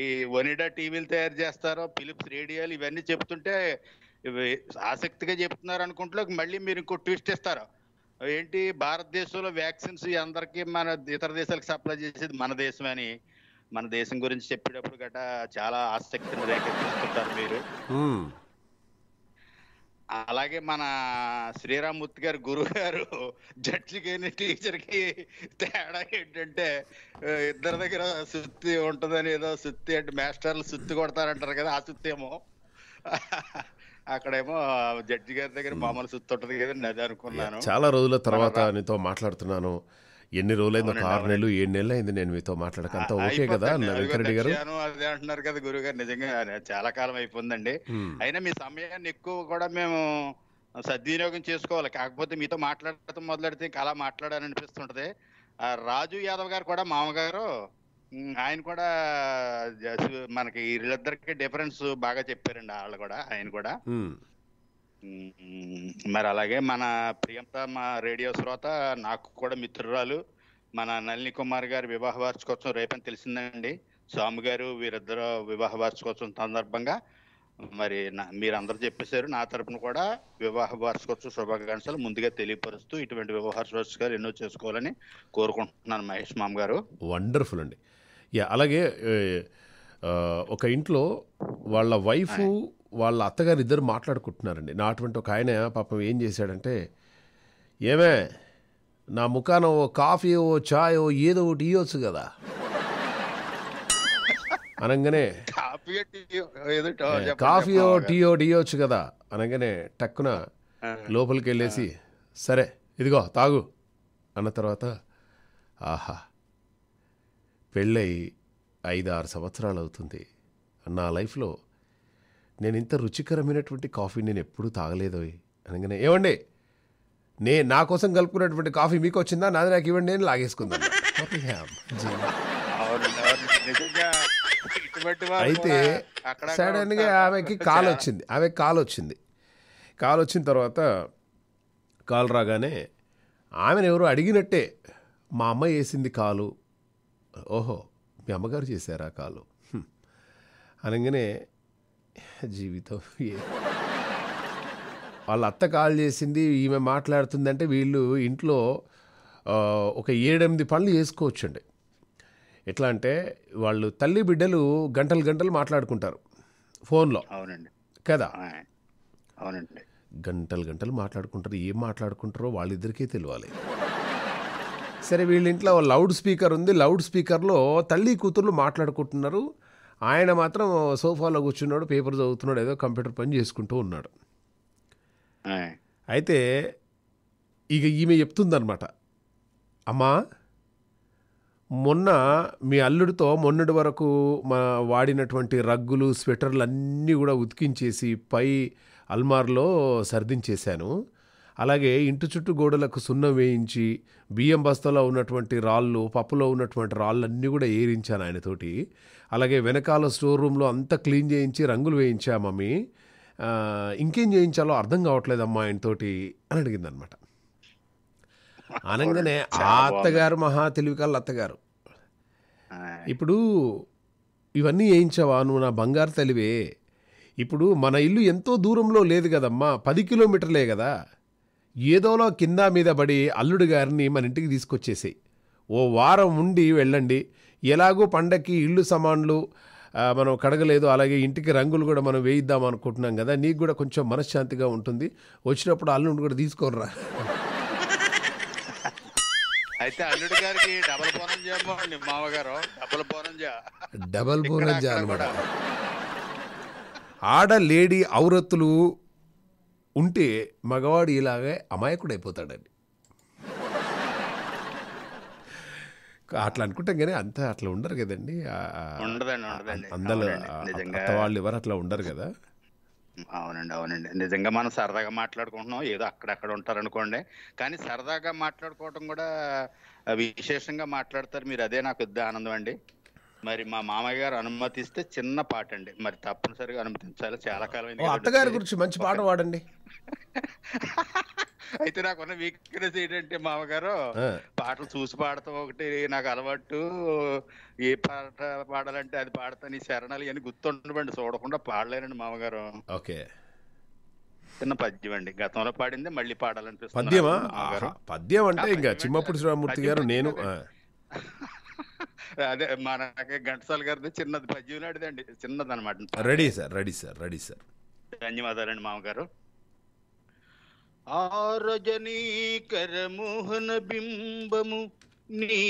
ఈ ఒనిడా టీవీలు తయారు చేస్తారో ఫిలిప్స్ రేడియోలు ఇవన్నీ చెప్తుంటే ఆసక్తిగా చెప్తున్నారు అనుకుంటే మళ్ళీ మీరు ఇంకో ట్విస్ట్ ఇస్తారు ఏంటి భారతదేశంలో వ్యాక్సిన్స్ అందరికీ మన ఇతర దేశాలకు సప్లై చేసేది మన దేశం అని మన దేశం గురించి చెప్పేటప్పుడు గట చాలా ఆసక్తిని రేకెత్తిస్తుంటారు మీరు hmm. అలాగే మన శ్రీరామ్మూర్తి గారు గురువు గారు జడ్జికి టీచర్ కి తేడా ఏంటంటే ఇద్దరి దగ్గర సుత్తి ఉంటుందని ఏదో సుత్తి అంటే మాస్టర్లు సుత్తి కొడతారంటారు కదా ఆ శుద్ధి ఏమో అక్కడేమో జడ్జి గారి దగ్గర మామూలు శుద్ధి ఉంటుంది కదా అది అనుకున్నాను చాలా రోజుల తర్వాత నీతో మాట్లాడుతున్నాను ఎన్ని రోజులైంది ఒక ఆరు నెలలు ఏడు నెలలు అయింది నేను మీతో మాట్లాడక అంతా ఓకే కదా వెంకరెడ్డి గారు అదే అంటున్నారు కదా గురువు గారు నిజంగా చాలా కాలం అయిపోయిందండి అయినా మీ సమయాన్ని ఎక్కువ కూడా మేము సద్వినియోగం చేసుకోవాలి కాకపోతే మీతో మాట్లాడటం మొదలెడితే ఇంకా అలా అనిపిస్తుంటది రాజు యాదవ్ గారు కూడా మామగారు ఆయన కూడా మనకి వీళ్ళిద్దరికి డిఫరెన్స్ బాగా చెప్పారండి వాళ్ళు కూడా ఆయన కూడా మరి అలాగే మన ప్రియంత మా రేడియో శ్రోత నాకు కూడా మిత్రురాలు మన నళిని కుమార్ గారి వివాహ వార్షికోత్సవం రేపని తెలిసిందండి స్వామి గారు వీరిద్దరు వివాహ వార్షికోత్సవం సందర్భంగా మరి మీరు అందరు చెప్పేశారు నా తరపున కూడా వివాహ వార్షికోత్సవ శుభాకాంక్షలు ముందుగా తెలియపరుస్తూ ఇటువంటి వివాహ వార్షికాలు ఎన్నో చేసుకోవాలని కోరుకుంటున్నాను మహేష్ మామ గారు వండర్ఫుల్ అండి అలాగే ఒక ఇంట్లో వాళ్ళ వైఫ్ వాళ్ళ అత్తగారు ఇద్దరు మాట్లాడుకుంటున్నారండి నా అటువంటి ఒక ఆయన పాపం ఏం చేశాడంటే ఏమే నా ముఖాన ఓ కాఫీ ఓ చాయ్ ఓ ఏదో ఒకటి ఇయ్యొచ్చు కదా అనగానే కాఫీ ఓ టీయో ఇవ్వచ్చు కదా అనగానే టక్కున లోపలికి వెళ్ళేసి సరే ఇదిగో తాగు అన్న తర్వాత ఆహా పెళ్ళై ఐదు ఆరు సంవత్సరాలు అవుతుంది నా లైఫ్లో నేను ఇంత రుచికరమైనటువంటి కాఫీ నేను ఎప్పుడూ తాగలేదు అనగానే ఏమండి నే నా కోసం కలుపుకున్నటువంటి కాఫీ మీకు వచ్చిందా నాది నాకు ఇవ్వండి నేను లాగేసుకుందాం అయితే సడన్గా ఆమెకి కాల్ వచ్చింది ఆమె కాల్ వచ్చింది కాల్ వచ్చిన తర్వాత కాల్ రాగానే ఆమెను ఎవరు అడిగినట్టే మా అమ్మ వేసింది కాలు ఓహో మీ అమ్మగారు చేశారా కాలు అనగానే జీవితం వాళ్ళ అత్త కాల్ చేసింది ఈమె మాట్లాడుతుందంటే వీళ్ళు ఇంట్లో ఒక ఏడెనిమిది పనులు చేసుకోవచ్చండి ఎట్లా అంటే వాళ్ళు తల్లి బిడ్డలు గంటలు గంటలు మాట్లాడుకుంటారు ఫోన్లో అవునండి కదా అవునండి గంటలు గంటలు మాట్లాడుకుంటారు ఏం మాట్లాడుకుంటారో వాళ్ళిద్దరికీ తెలియాలి సరే వీళ్ళ ఇంట్లో లౌడ్ స్పీకర్ ఉంది లౌడ్ స్పీకర్లో తల్లి కూతుర్లు మాట్లాడుకుంటున్నారు ఆయన మాత్రం సోఫాలో కూర్చున్నాడు పేపర్ చదువుతున్నాడు ఏదో కంప్యూటర్ పని చేసుకుంటూ ఉన్నాడు అయితే ఇక ఈమె చెప్తుందనమాట అమ్మా మొన్న మీ అల్లుడితో మొన్నటి వరకు మా వాడినటువంటి రగ్గులు స్వెటర్లు అన్నీ కూడా ఉతికించేసి పై అల్మార్లో సర్దించేశాను అలాగే ఇంటి చుట్టూ గోడలకు సున్నం వేయించి బియ్యం బస్తాలో ఉన్నటువంటి రాళ్ళు పప్పులో ఉన్నటువంటి రాళ్ళన్నీ కూడా ఏరించాను ఆయనతోటి అలాగే వెనకాల స్టోర్ రూమ్లో అంతా క్లీన్ చేయించి రంగులు వేయించా మమ్మీ ఇంకేం చేయించాలో అర్థం కావట్లేదమ్మా ఆయనతోటి అని అడిగిందనమాట అనగానే ఆ అత్తగారు మహా తెలివికాళ్ళ అత్తగారు ఇప్పుడు ఇవన్నీ వేయించావా నువ్వు నా బంగారు తెలివే ఇప్పుడు మన ఇల్లు ఎంతో దూరంలో లేదు కదమ్మా పది కిలోమీటర్లే కదా ఏదోలో కింద మీద పడి అల్లుడు గారిని మన ఇంటికి తీసుకొచ్చేసాయి ఓ వారం ఉండి వెళ్ళండి ఎలాగూ పండక్కి ఇళ్ళు సమాన్లు మనం కడగలేదు అలాగే ఇంటికి రంగులు కూడా మనం వేయిద్దాం అనుకుంటున్నాం కదా నీకు కూడా కొంచెం మనశ్శాంతిగా ఉంటుంది వచ్చినప్పుడు అల్లుడు కూడా తీసుకోర్రా అయితే అల్లుడు గారికి డబల్ బోనంజా మామగారు డబల్ డబల్ అనమాట ఆడ లేడీ ఔరత్తులు ఉంటే మగవాడు ఇలాగే అమాయకుడైపోతాడండి అట్లా అనుకుంటాం కానీ అంత అట్లా ఉండరు కదండి అందరూ వాళ్ళు ఎవరు అట్లా ఉండరు కదా అవునండి అవునండి నిజంగా మనం సరదాగా మాట్లాడుకుంటున్నాం ఏదో అక్కడక్కడ ఉంటారనుకోండి కానీ సరదాగా మాట్లాడుకోవడం కూడా విశేషంగా మాట్లాడతారు మీరు అదే నాకు ఇద్దరు ఆనందం అండి మరి మా మామయ్య గారు అనుమతిస్తే చిన్న పాట అండి మరి తప్పనిసరిగా అనుమతించాలి చాలా కాలం అత్తగారి గురించి మంచి పాట పాడండి అయితే నాకున్న వీక్నెస్ ఏంటంటే మామగారు పాటలు చూసి పాడతాం ఒకటి నాకు అలవాటు ఏ పాట పాడాలంటే అది పాడతాను ఈ శరణాలు అని గుర్తుండవండి చూడకుండా పాడలేనండి మామగారు ఓకే చిన్న పద్యం అండి గతంలో పాడింది మళ్ళీ పాడాలనిపిస్తుంది పద్యమా పద్యం అంటే ఇంకా చిమ్మపుడు శ్రీరామూర్తి గారు నేను అదే మన ఘంటసాల గారిది చిన్నది పద్యం అండి చిన్నది అనమాట ready sir ready sir ready sir ధన్యవాదాలండి మామగారు ఆరజనీకర మోహన బింబము నీ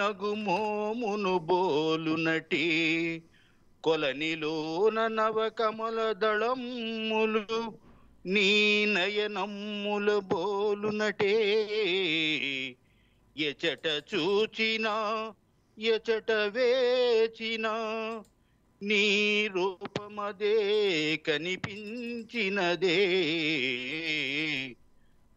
నగు మోమును నటి కొలనిలోన నవకమల దళమ్ములు నీ నయనమ్ముల బోలునటే ఎచట చూచినా ఎచట వేచిన నీ రూపమదే కనిపించినదే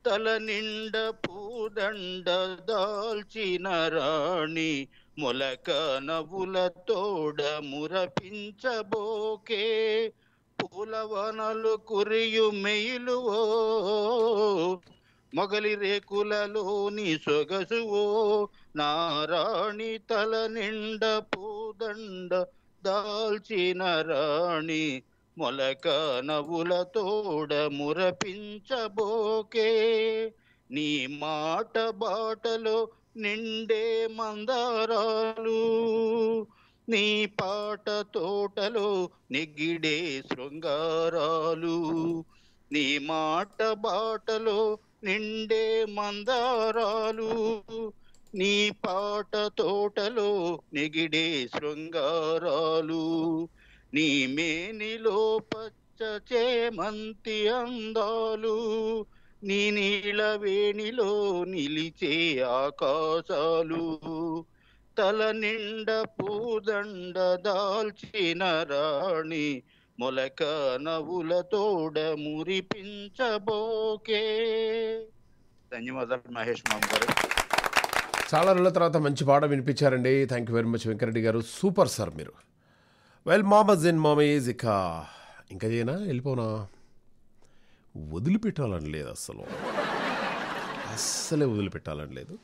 తల నిండ పూదండ దాల్చిన రాణి మొలక నవ్వుల తోడ మురపించబోకే పూలవనలు కురియు మెయిలువో మొగలి రేకులలోని సొగసువో నారాణి తల నిండ పూదండ దాల్చిన రాణి మొలక తోడ మురపించబోకే నీ మాట బాటలో నిండే మందారాలు నీ పాట తోటలో నిగిడే శృంగారాలు నీ మాట బాటలో నిండే మందారాలు నీ పాట తోటలో నిగిడే శృంగారాలు నీ మేనిలో పచ్చ చేమంతి అందాలు నీ నీళ్ళ వేణిలో నిలిచే ఆకాశాలు తల నిండ పూదండ దాల్చిన రాణి మొలక నవ్వుల తోడ మురిపించబోకే ధన్యవాదాలు మహేష్ మామ గారు చాలా రోజుల తర్వాత మంచి పాట వినిపించారండి thank you very much Venkareddy గారు సూపర్ సార్ మీరు వెల్ మామజ్ ఇన్ మామేజ్ ఇక ఇంకా చేయనా వెళ్ళిపోనా వదిలిపెట్టాలని లేదు అసలు అస్సలే వదిలిపెట్టాలని లేదు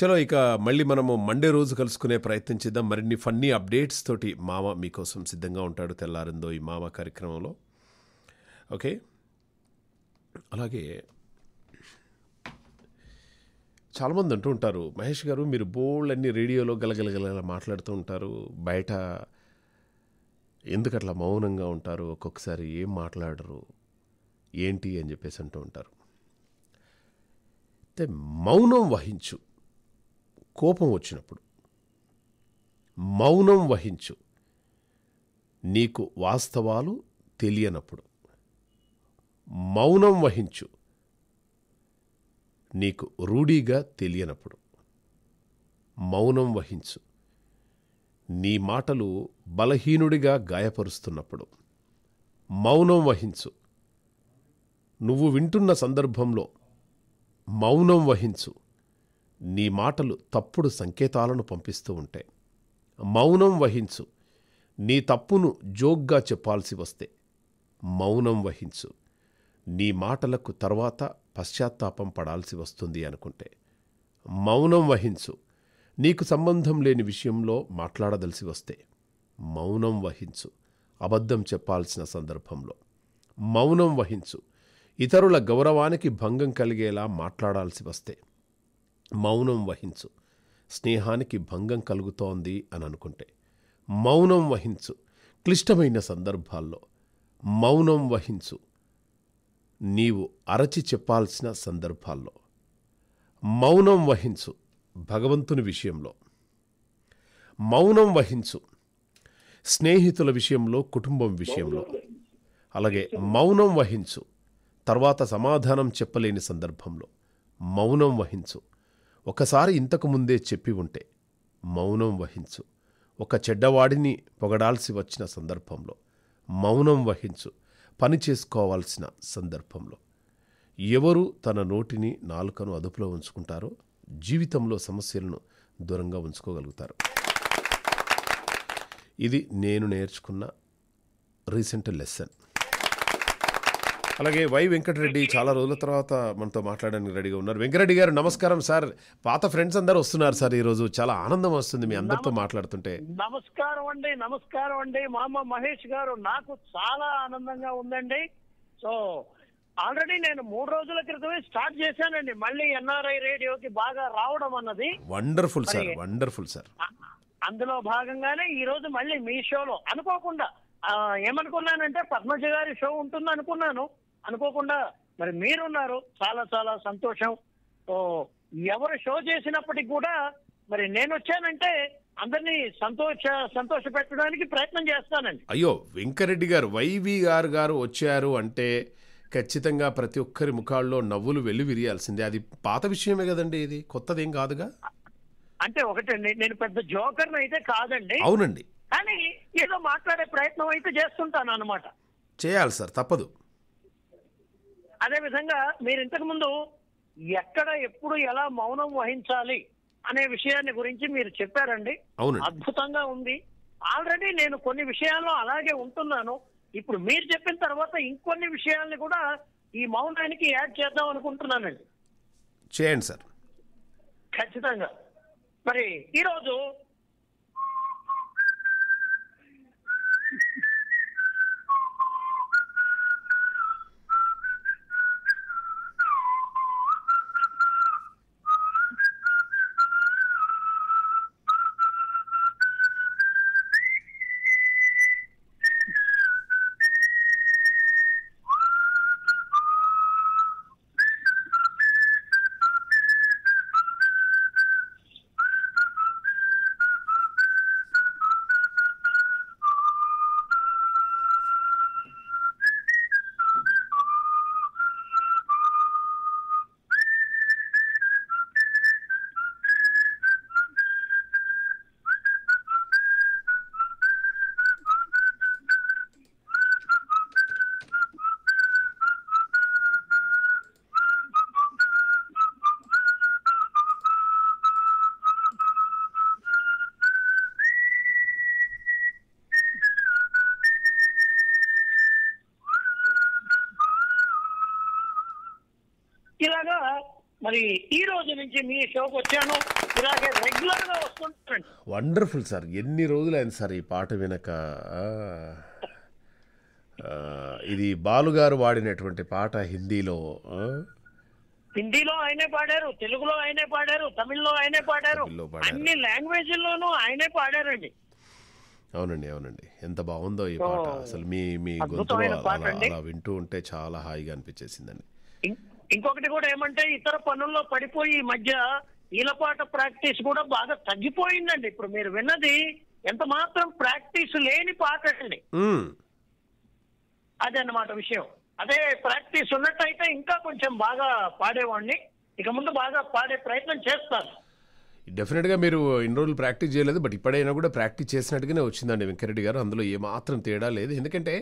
చలో ఇక మళ్ళీ మనము మండే రోజు కలుసుకునే ప్రయత్నం చేద్దాం మరిన్ని ఫన్నీ అప్డేట్స్ తోటి మామ మీకోసం సిద్ధంగా ఉంటాడు తెల్లారిందో ఈ మామ కార్యక్రమంలో ఓకే అలాగే చాలామంది అంటూ ఉంటారు మహేష్ గారు మీరు బోల్డ్ అన్ని రేడియోలో గలగలగల మాట్లాడుతూ ఉంటారు బయట ఎందుకట్లా మౌనంగా ఉంటారు ఒక్కొక్కసారి ఏం మాట్లాడరు ఏంటి అని చెప్పేసి అంటూ ఉంటారు అయితే మౌనం వహించు కోపం వచ్చినప్పుడు మౌనం వహించు నీకు వాస్తవాలు తెలియనప్పుడు మౌనం వహించు నీకు రూఢీగా తెలియనప్పుడు మౌనం వహించు నీ మాటలు బలహీనుడిగా గాయపరుస్తున్నప్పుడు మౌనం వహించు నువ్వు వింటున్న సందర్భంలో మౌనం వహించు నీ మాటలు తప్పుడు సంకేతాలను పంపిస్తూ ఉంటే మౌనం వహించు నీ తప్పును జోక్గా చెప్పాల్సి వస్తే మౌనం వహించు నీ మాటలకు తర్వాత పశ్చాత్తాపం పడాల్సి వస్తుంది అనుకుంటే మౌనం వహించు నీకు సంబంధం లేని విషయంలో మాట్లాడదలిసి వస్తే మౌనం వహించు అబద్ధం చెప్పాల్సిన సందర్భంలో మౌనం వహించు ఇతరుల గౌరవానికి భంగం కలిగేలా మాట్లాడాల్సి వస్తే మౌనం వహించు స్నేహానికి భంగం కలుగుతోంది అని అనుకుంటే మౌనం వహించు క్లిష్టమైన సందర్భాల్లో మౌనం వహించు నీవు అరచి చెప్పాల్సిన సందర్భాల్లో మౌనం వహించు భగవంతుని విషయంలో మౌనం వహించు స్నేహితుల విషయంలో కుటుంబం విషయంలో అలాగే మౌనం వహించు తర్వాత సమాధానం చెప్పలేని సందర్భంలో మౌనం వహించు ఒకసారి ఇంతకు ముందే చెప్పి ఉంటే మౌనం వహించు ఒక చెడ్డవాడిని పొగడాల్సి వచ్చిన సందర్భంలో మౌనం వహించు పని చేసుకోవాల్సిన సందర్భంలో ఎవరు తన నోటిని నాలుకను అదుపులో ఉంచుకుంటారో జీవితంలో సమస్యలను దూరంగా ఉంచుకోగలుగుతారు ఇది నేను నేర్చుకున్న రీసెంట్ లెసన్ అలాగే వై వెంకటరెడ్డి చాలా రోజుల తర్వాత మనతో మాట్లాడడానికి రెడీగా ఉన్నారు వెంకటరెడ్డి గారు నమస్కారం సార్ పాత ఫ్రెండ్స్ అందరు వస్తున్నారు సార్ ఈ రోజు చాలా ఆనందం వస్తుంది మీ అందరితో మాట్లాడుతుంటే నమస్కారం అండి నమస్కారం అండి మామ మహేష్ గారు నాకు చాలా ఆనందంగా ఉందండి సో ఆల్రెడీ నేను మూడు రోజుల క్రితమే స్టార్ట్ చేశానండి మళ్ళీ ఎన్ఆర్ఐ రేడియోకి బాగా రావడం అన్నది వండర్ఫుల్ సార్ వండర్ఫుల్ సార్ అందులో భాగంగానే ఈ రోజు మళ్ళీ మీ షోలో అనుకోకుండా ఏమనుకున్నానంటే పద్మజ గారి షో ఉంటుంది అనుకున్నాను అనుకోకుండా మరి మీరున్నారు చాలా చాలా సంతోషం ఎవరు షో చేసినప్పటికి కూడా మరి నేను వచ్చానంటే అందరినీ సంతోష సంతోష పెట్టడానికి ప్రయత్నం చేస్తానండి అయ్యో వెంకరెడ్డి గారు వైవి గారు వచ్చారు అంటే ఖచ్చితంగా ప్రతి ఒక్కరి ముఖాల్లో నవ్వులు వెళ్ళి విరియాల్సిందే అది పాత విషయమే కదండి ఇది కొత్తదేం కాదుగా అంటే ఒకటండి నేను పెద్ద జోకర్ అయితే కాదండి అవునండి కానీ ఏదో మాట్లాడే ప్రయత్నం అయితే చేస్తుంటాను అనమాట చేయాలి సార్ తప్పదు అదేవిధంగా మీరు ఇంతకుముందు ఎక్కడ ఎప్పుడు ఎలా మౌనం వహించాలి అనే విషయాన్ని గురించి మీరు చెప్పారండి అద్భుతంగా ఉంది ఆల్రెడీ నేను కొన్ని విషయాల్లో అలాగే ఉంటున్నాను ఇప్పుడు మీరు చెప్పిన తర్వాత ఇంకొన్ని విషయాల్ని కూడా ఈ మౌనానికి యాడ్ చేద్దాం అనుకుంటున్నానండి చేయండి సార్ ఖచ్చితంగా మరి ఈరోజు మరి ఈ రోజు నుంచి మీ షోకి వచ్చాను ఇలాగే రెగ్యులర్ గా వస్తుంటాను వండర్ఫుల్ సార్ ఎన్ని రోజులైంది సార్ ఈ పాట వినక ఇది బాలుగారు వాడినటువంటి పాట హిందీలో హిందీలో ఆయనే పాడారు తెలుగులో ఆయనే పాడారు తమిళ్లో ఆయనే పాడారు అన్ని లాంగ్వేజ్ అన్ని ఆయనే పాడారండి అవునండి అవునండి ఎంత బాగుందో ఈ పాట అసలు మీ మీ గొంతులో పాట అలా వింటూ ఉంటే చాలా హాయిగా అనిపించేసిందండి ఇంకొకటి కూడా ఏమంటే ఇతర పనుల్లో పడిపోయి ఈ మధ్య ఈలపాట ప్రాక్టీస్ కూడా బాగా తగ్గిపోయిందండి ఇప్పుడు మీరు విన్నది ఎంత మాత్రం ప్రాక్టీస్ లేని పాట అండి అదే అన్నమాట విషయం అదే ప్రాక్టీస్ ఉన్నట్టయితే ఇంకా కొంచెం బాగా పాడేవాడిని ఇక ముందు బాగా పాడే ప్రయత్నం చేస్తాను డెఫినెట్గా మీరు ఇన్ని రోజులు ప్రాక్టీస్ చేయలేదు బట్ ఇప్పుడైనా కూడా ప్రాక్టీస్ చేసినట్టుగానే వచ్చిందండి వెంకరెడ్డి గారు అందులో ఏమాత్రం తేడా లేదు ఎందుకంటే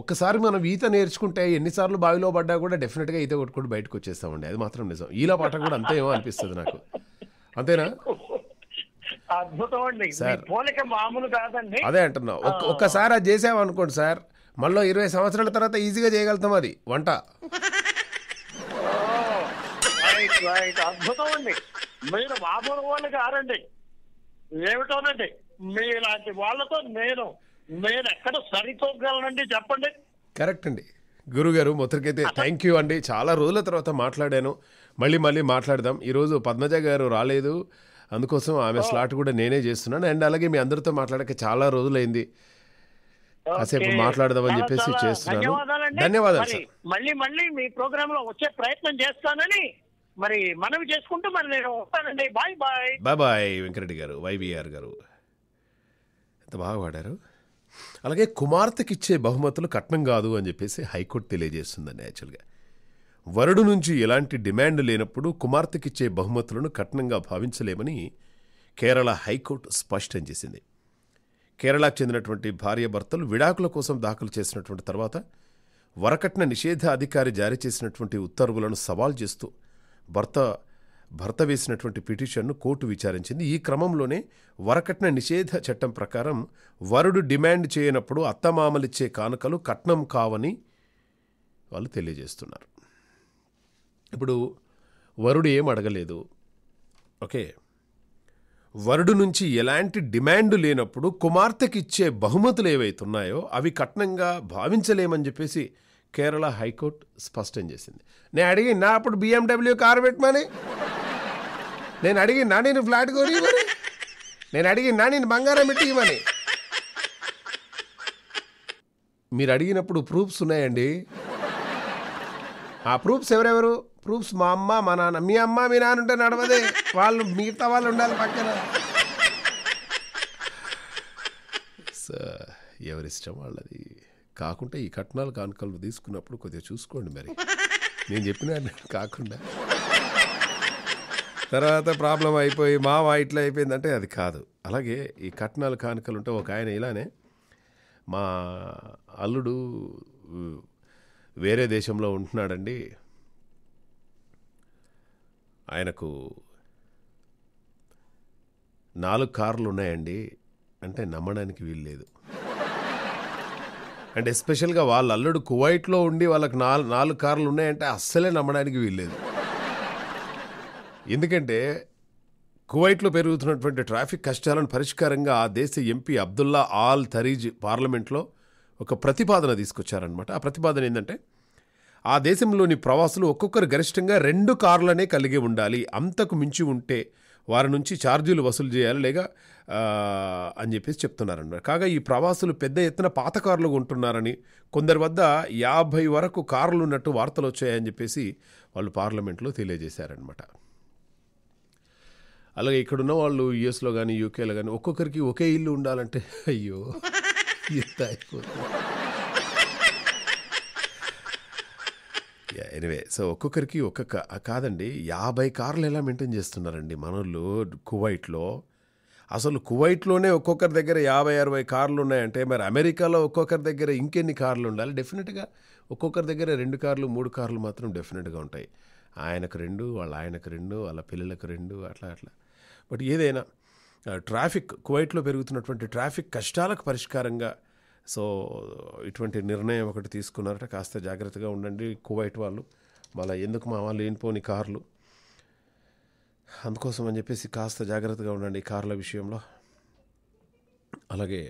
ఒక్కసారి మనం ఈత నేర్చుకుంటే ఎన్నిసార్లు బావిలో పడ్డా కూడా డెఫినెట్గా ఈత కొట్టుకుంటూ బయటకు వచ్చేస్తామండి అది మాత్రం నిజం ఈలా పాట కూడా అంతే ఏమో అనిపిస్తుంది నాకు అంతేనా అదే అంటున్నా ఒక్కసారి అది చేసామనుకోండి సార్ మళ్ళీ ఇరవై సంవత్సరాల తర్వాత ఈజీగా చేయగలుగుతాం అది వంట అద్భుతం అండి మీరు మామూలు వాళ్ళు కారండి ఏమిటోనండి మీలాంటి వాళ్ళతో నేను నేను ఎక్కడ సరితోగలనండి చెప్పండి కరెక్ట్ అండి గురుగారు మొదటికైతే థ్యాంక్ యూ అండి చాలా రోజుల తర్వాత మాట్లాడాను మళ్ళీ మళ్ళీ మాట్లాడదాం ఈరోజు పద్మజ గారు రాలేదు అందుకోసం ఆమె స్లాట్ కూడా నేనే చేస్తున్నాను అండ్ అలాగే మీ అందరితో మాట్లాడక చాలా రోజులైంది కాసేపు మాట్లాడదామని చెప్పేసి చేస్తున్నాను ధన్యవాదాలు మళ్ళీ మళ్ళీ మీ ప్రోగ్రామ్ లో వచ్చే ప్రయత్నం చేస్తానని మరి మనవి చేసుకుంటూ మరి నేను వస్తానండి bye bye bye bye Venkareddy గారు వైబీఆర్ గారు ఎంత బాగా పాడారు అలాగే కుమార్తెకిచ్చే బహుమతులు కట్నం కాదు అని చెప్పేసి హైకోర్టు తెలియజేస్తుందండి యాక్చువల్గా వరుడు నుంచి ఎలాంటి డిమాండ్ లేనప్పుడు కుమార్తెకిచ్చే బహుమతులను కట్నంగా భావించలేమని కేరళ హైకోర్టు స్పష్టం చేసింది కేరళకు చెందినటువంటి భార్యాభర్తలు విడాకుల కోసం దాఖలు చేసినటువంటి తర్వాత వరకట్న నిషేధ అధికారి జారీ చేసినటువంటి ఉత్తర్వులను సవాల్ చేస్తూ భర్త భర్త వేసినటువంటి పిటిషన్ను కోర్టు విచారించింది ఈ క్రమంలోనే వరకట్న నిషేధ చట్టం ప్రకారం వరుడు డిమాండ్ చేయనప్పుడు అత్తమామలిచ్చే కానుకలు కట్నం కావని వాళ్ళు తెలియజేస్తున్నారు ఇప్పుడు వరుడు ఏం అడగలేదు ఓకే వరుడు నుంచి ఎలాంటి డిమాండ్ లేనప్పుడు కుమార్తెకిచ్చే బహుమతులు ఏవైతున్నాయో అవి కట్నంగా భావించలేమని చెప్పేసి కేరళ హైకోర్టు స్పష్టం చేసింది నేను అడిగి నా అప్పుడు బిఎండబ్ల్యూ కారు పెట్టమని నేను నా నేను ఫ్లాట్ కొని నేను నా నేను బంగారం పెట్టిమని మీరు అడిగినప్పుడు ప్రూఫ్స్ ఉన్నాయండి ఆ ప్రూఫ్స్ ఎవరెవరు ప్రూఫ్స్ మా అమ్మ మా నాన్న మీ అమ్మ మీ నాన్న ఉంటే నడవదే వాళ్ళు మిగతా వాళ్ళు ఉండాలి పక్కన ఎవరిష్టం వాళ్ళది కాకుండా ఈ కట్నాలు కానుకలు తీసుకున్నప్పుడు కొద్దిగా చూసుకోండి మరి నేను చెప్పిన కాకుండా తర్వాత ప్రాబ్లం అయిపోయి మావా ఇట్లా అయిపోయిందంటే అది కాదు అలాగే ఈ కట్నాలు కానుకలు ఉంటే ఒక ఆయన ఇలానే మా అల్లుడు వేరే దేశంలో ఉంటున్నాడండి ఆయనకు నాలుగు కార్లు ఉన్నాయండి అంటే నమ్మడానికి వీల్లేదు అండ్ ఎస్పెషల్గా వాళ్ళ అల్లుడు కువైట్లో ఉండి వాళ్ళకి నాలుగు నాలుగు కార్లు ఉన్నాయంటే అస్సలే నమ్మడానికి వీల్లేదు ఎందుకంటే కువైట్లో పెరుగుతున్నటువంటి ట్రాఫిక్ కష్టాలను పరిష్కారంగా ఆ దేశ ఎంపీ అబ్దుల్లా ఆల్ తరీజ్ పార్లమెంట్లో ఒక ప్రతిపాదన తీసుకొచ్చారనమాట ఆ ప్రతిపాదన ఏంటంటే ఆ దేశంలోని ప్రవాసులు ఒక్కొక్కరు గరిష్టంగా రెండు కార్లనే కలిగి ఉండాలి అంతకు మించి ఉంటే వారి నుంచి ఛార్జీలు వసూలు చేయాలి లేక అని చెప్పేసి చెప్తున్నారన్నమాట కాగా ఈ ప్రవాసులు పెద్ద ఎత్తున పాత కార్లు ఉంటున్నారని కొందరి వద్ద యాభై వరకు కార్లు ఉన్నట్టు వార్తలు వచ్చాయని చెప్పేసి వాళ్ళు పార్లమెంట్లో తెలియజేశారనమాట అలాగే ఇక్కడున్న వాళ్ళు యుఎస్లో కానీ యూకేలో కానీ ఒక్కొక్కరికి ఒకే ఇల్లు ఉండాలంటే అయ్యో ఎంత అయిపోతుంది ఎనివే సో ఒక్కొక్కరికి ఒక్కొక్క కాదండి యాభై కార్లు ఎలా మెయింటైన్ చేస్తున్నారండి మనోళ్ళు కువైట్లో అసలు కువైట్లోనే ఒక్కొక్కరి దగ్గర యాభై అరవై కార్లు ఉన్నాయంటే మరి అమెరికాలో ఒక్కొక్కరి దగ్గర ఇంకెన్ని కార్లు ఉండాలి డెఫినెట్గా ఒక్కొక్కరి దగ్గర రెండు కార్లు మూడు కార్లు మాత్రం డెఫినెట్గా ఉంటాయి ఆయనకు రెండు వాళ్ళ ఆయనకు రెండు వాళ్ళ పిల్లలకు రెండు అట్లా అట్లా బట్ ఏదైనా ట్రాఫిక్ కువైట్లో పెరుగుతున్నటువంటి ట్రాఫిక్ కష్టాలకు పరిష్కారంగా సో ఇటువంటి నిర్ణయం ఒకటి తీసుకున్నారట కాస్త జాగ్రత్తగా ఉండండి కువైట్ వాళ్ళు మళ్ళీ ఎందుకు మా వాళ్ళు లేనిపోని కార్లు అందుకోసం అని చెప్పేసి కాస్త జాగ్రత్తగా ఉండండి కార్ల విషయంలో అలాగే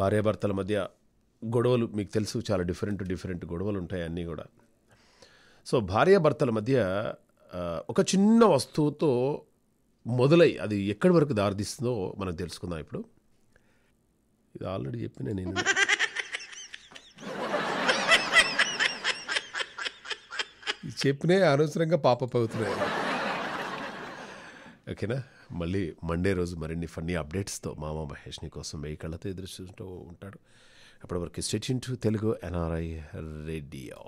భార్యాభర్తల మధ్య గొడవలు మీకు తెలుసు చాలా డిఫరెంట్ డిఫరెంట్ గొడవలు ఉంటాయి అన్నీ కూడా సో భార్యాభర్తల మధ్య ఒక చిన్న వస్తువుతో మొదలై అది ఎక్కడి వరకు దారితీస్తుందో మనం తెలుసుకుందాం ఇప్పుడు ఇది ఆల్రెడీ చెప్పిన నేను చెప్పినే అనవసరంగా పాపప్ అవుతున్నాయి ఓకేనా మళ్ళీ మండే రోజు మరిన్ని ఫన్నీ అప్డేట్స్తో మామ మహేష్ని కోసం వెయ్యి కళ్ళతో ఎదురు చూస్తూ ఉంటాడు అప్పటి వరకు into Telugu NRI radio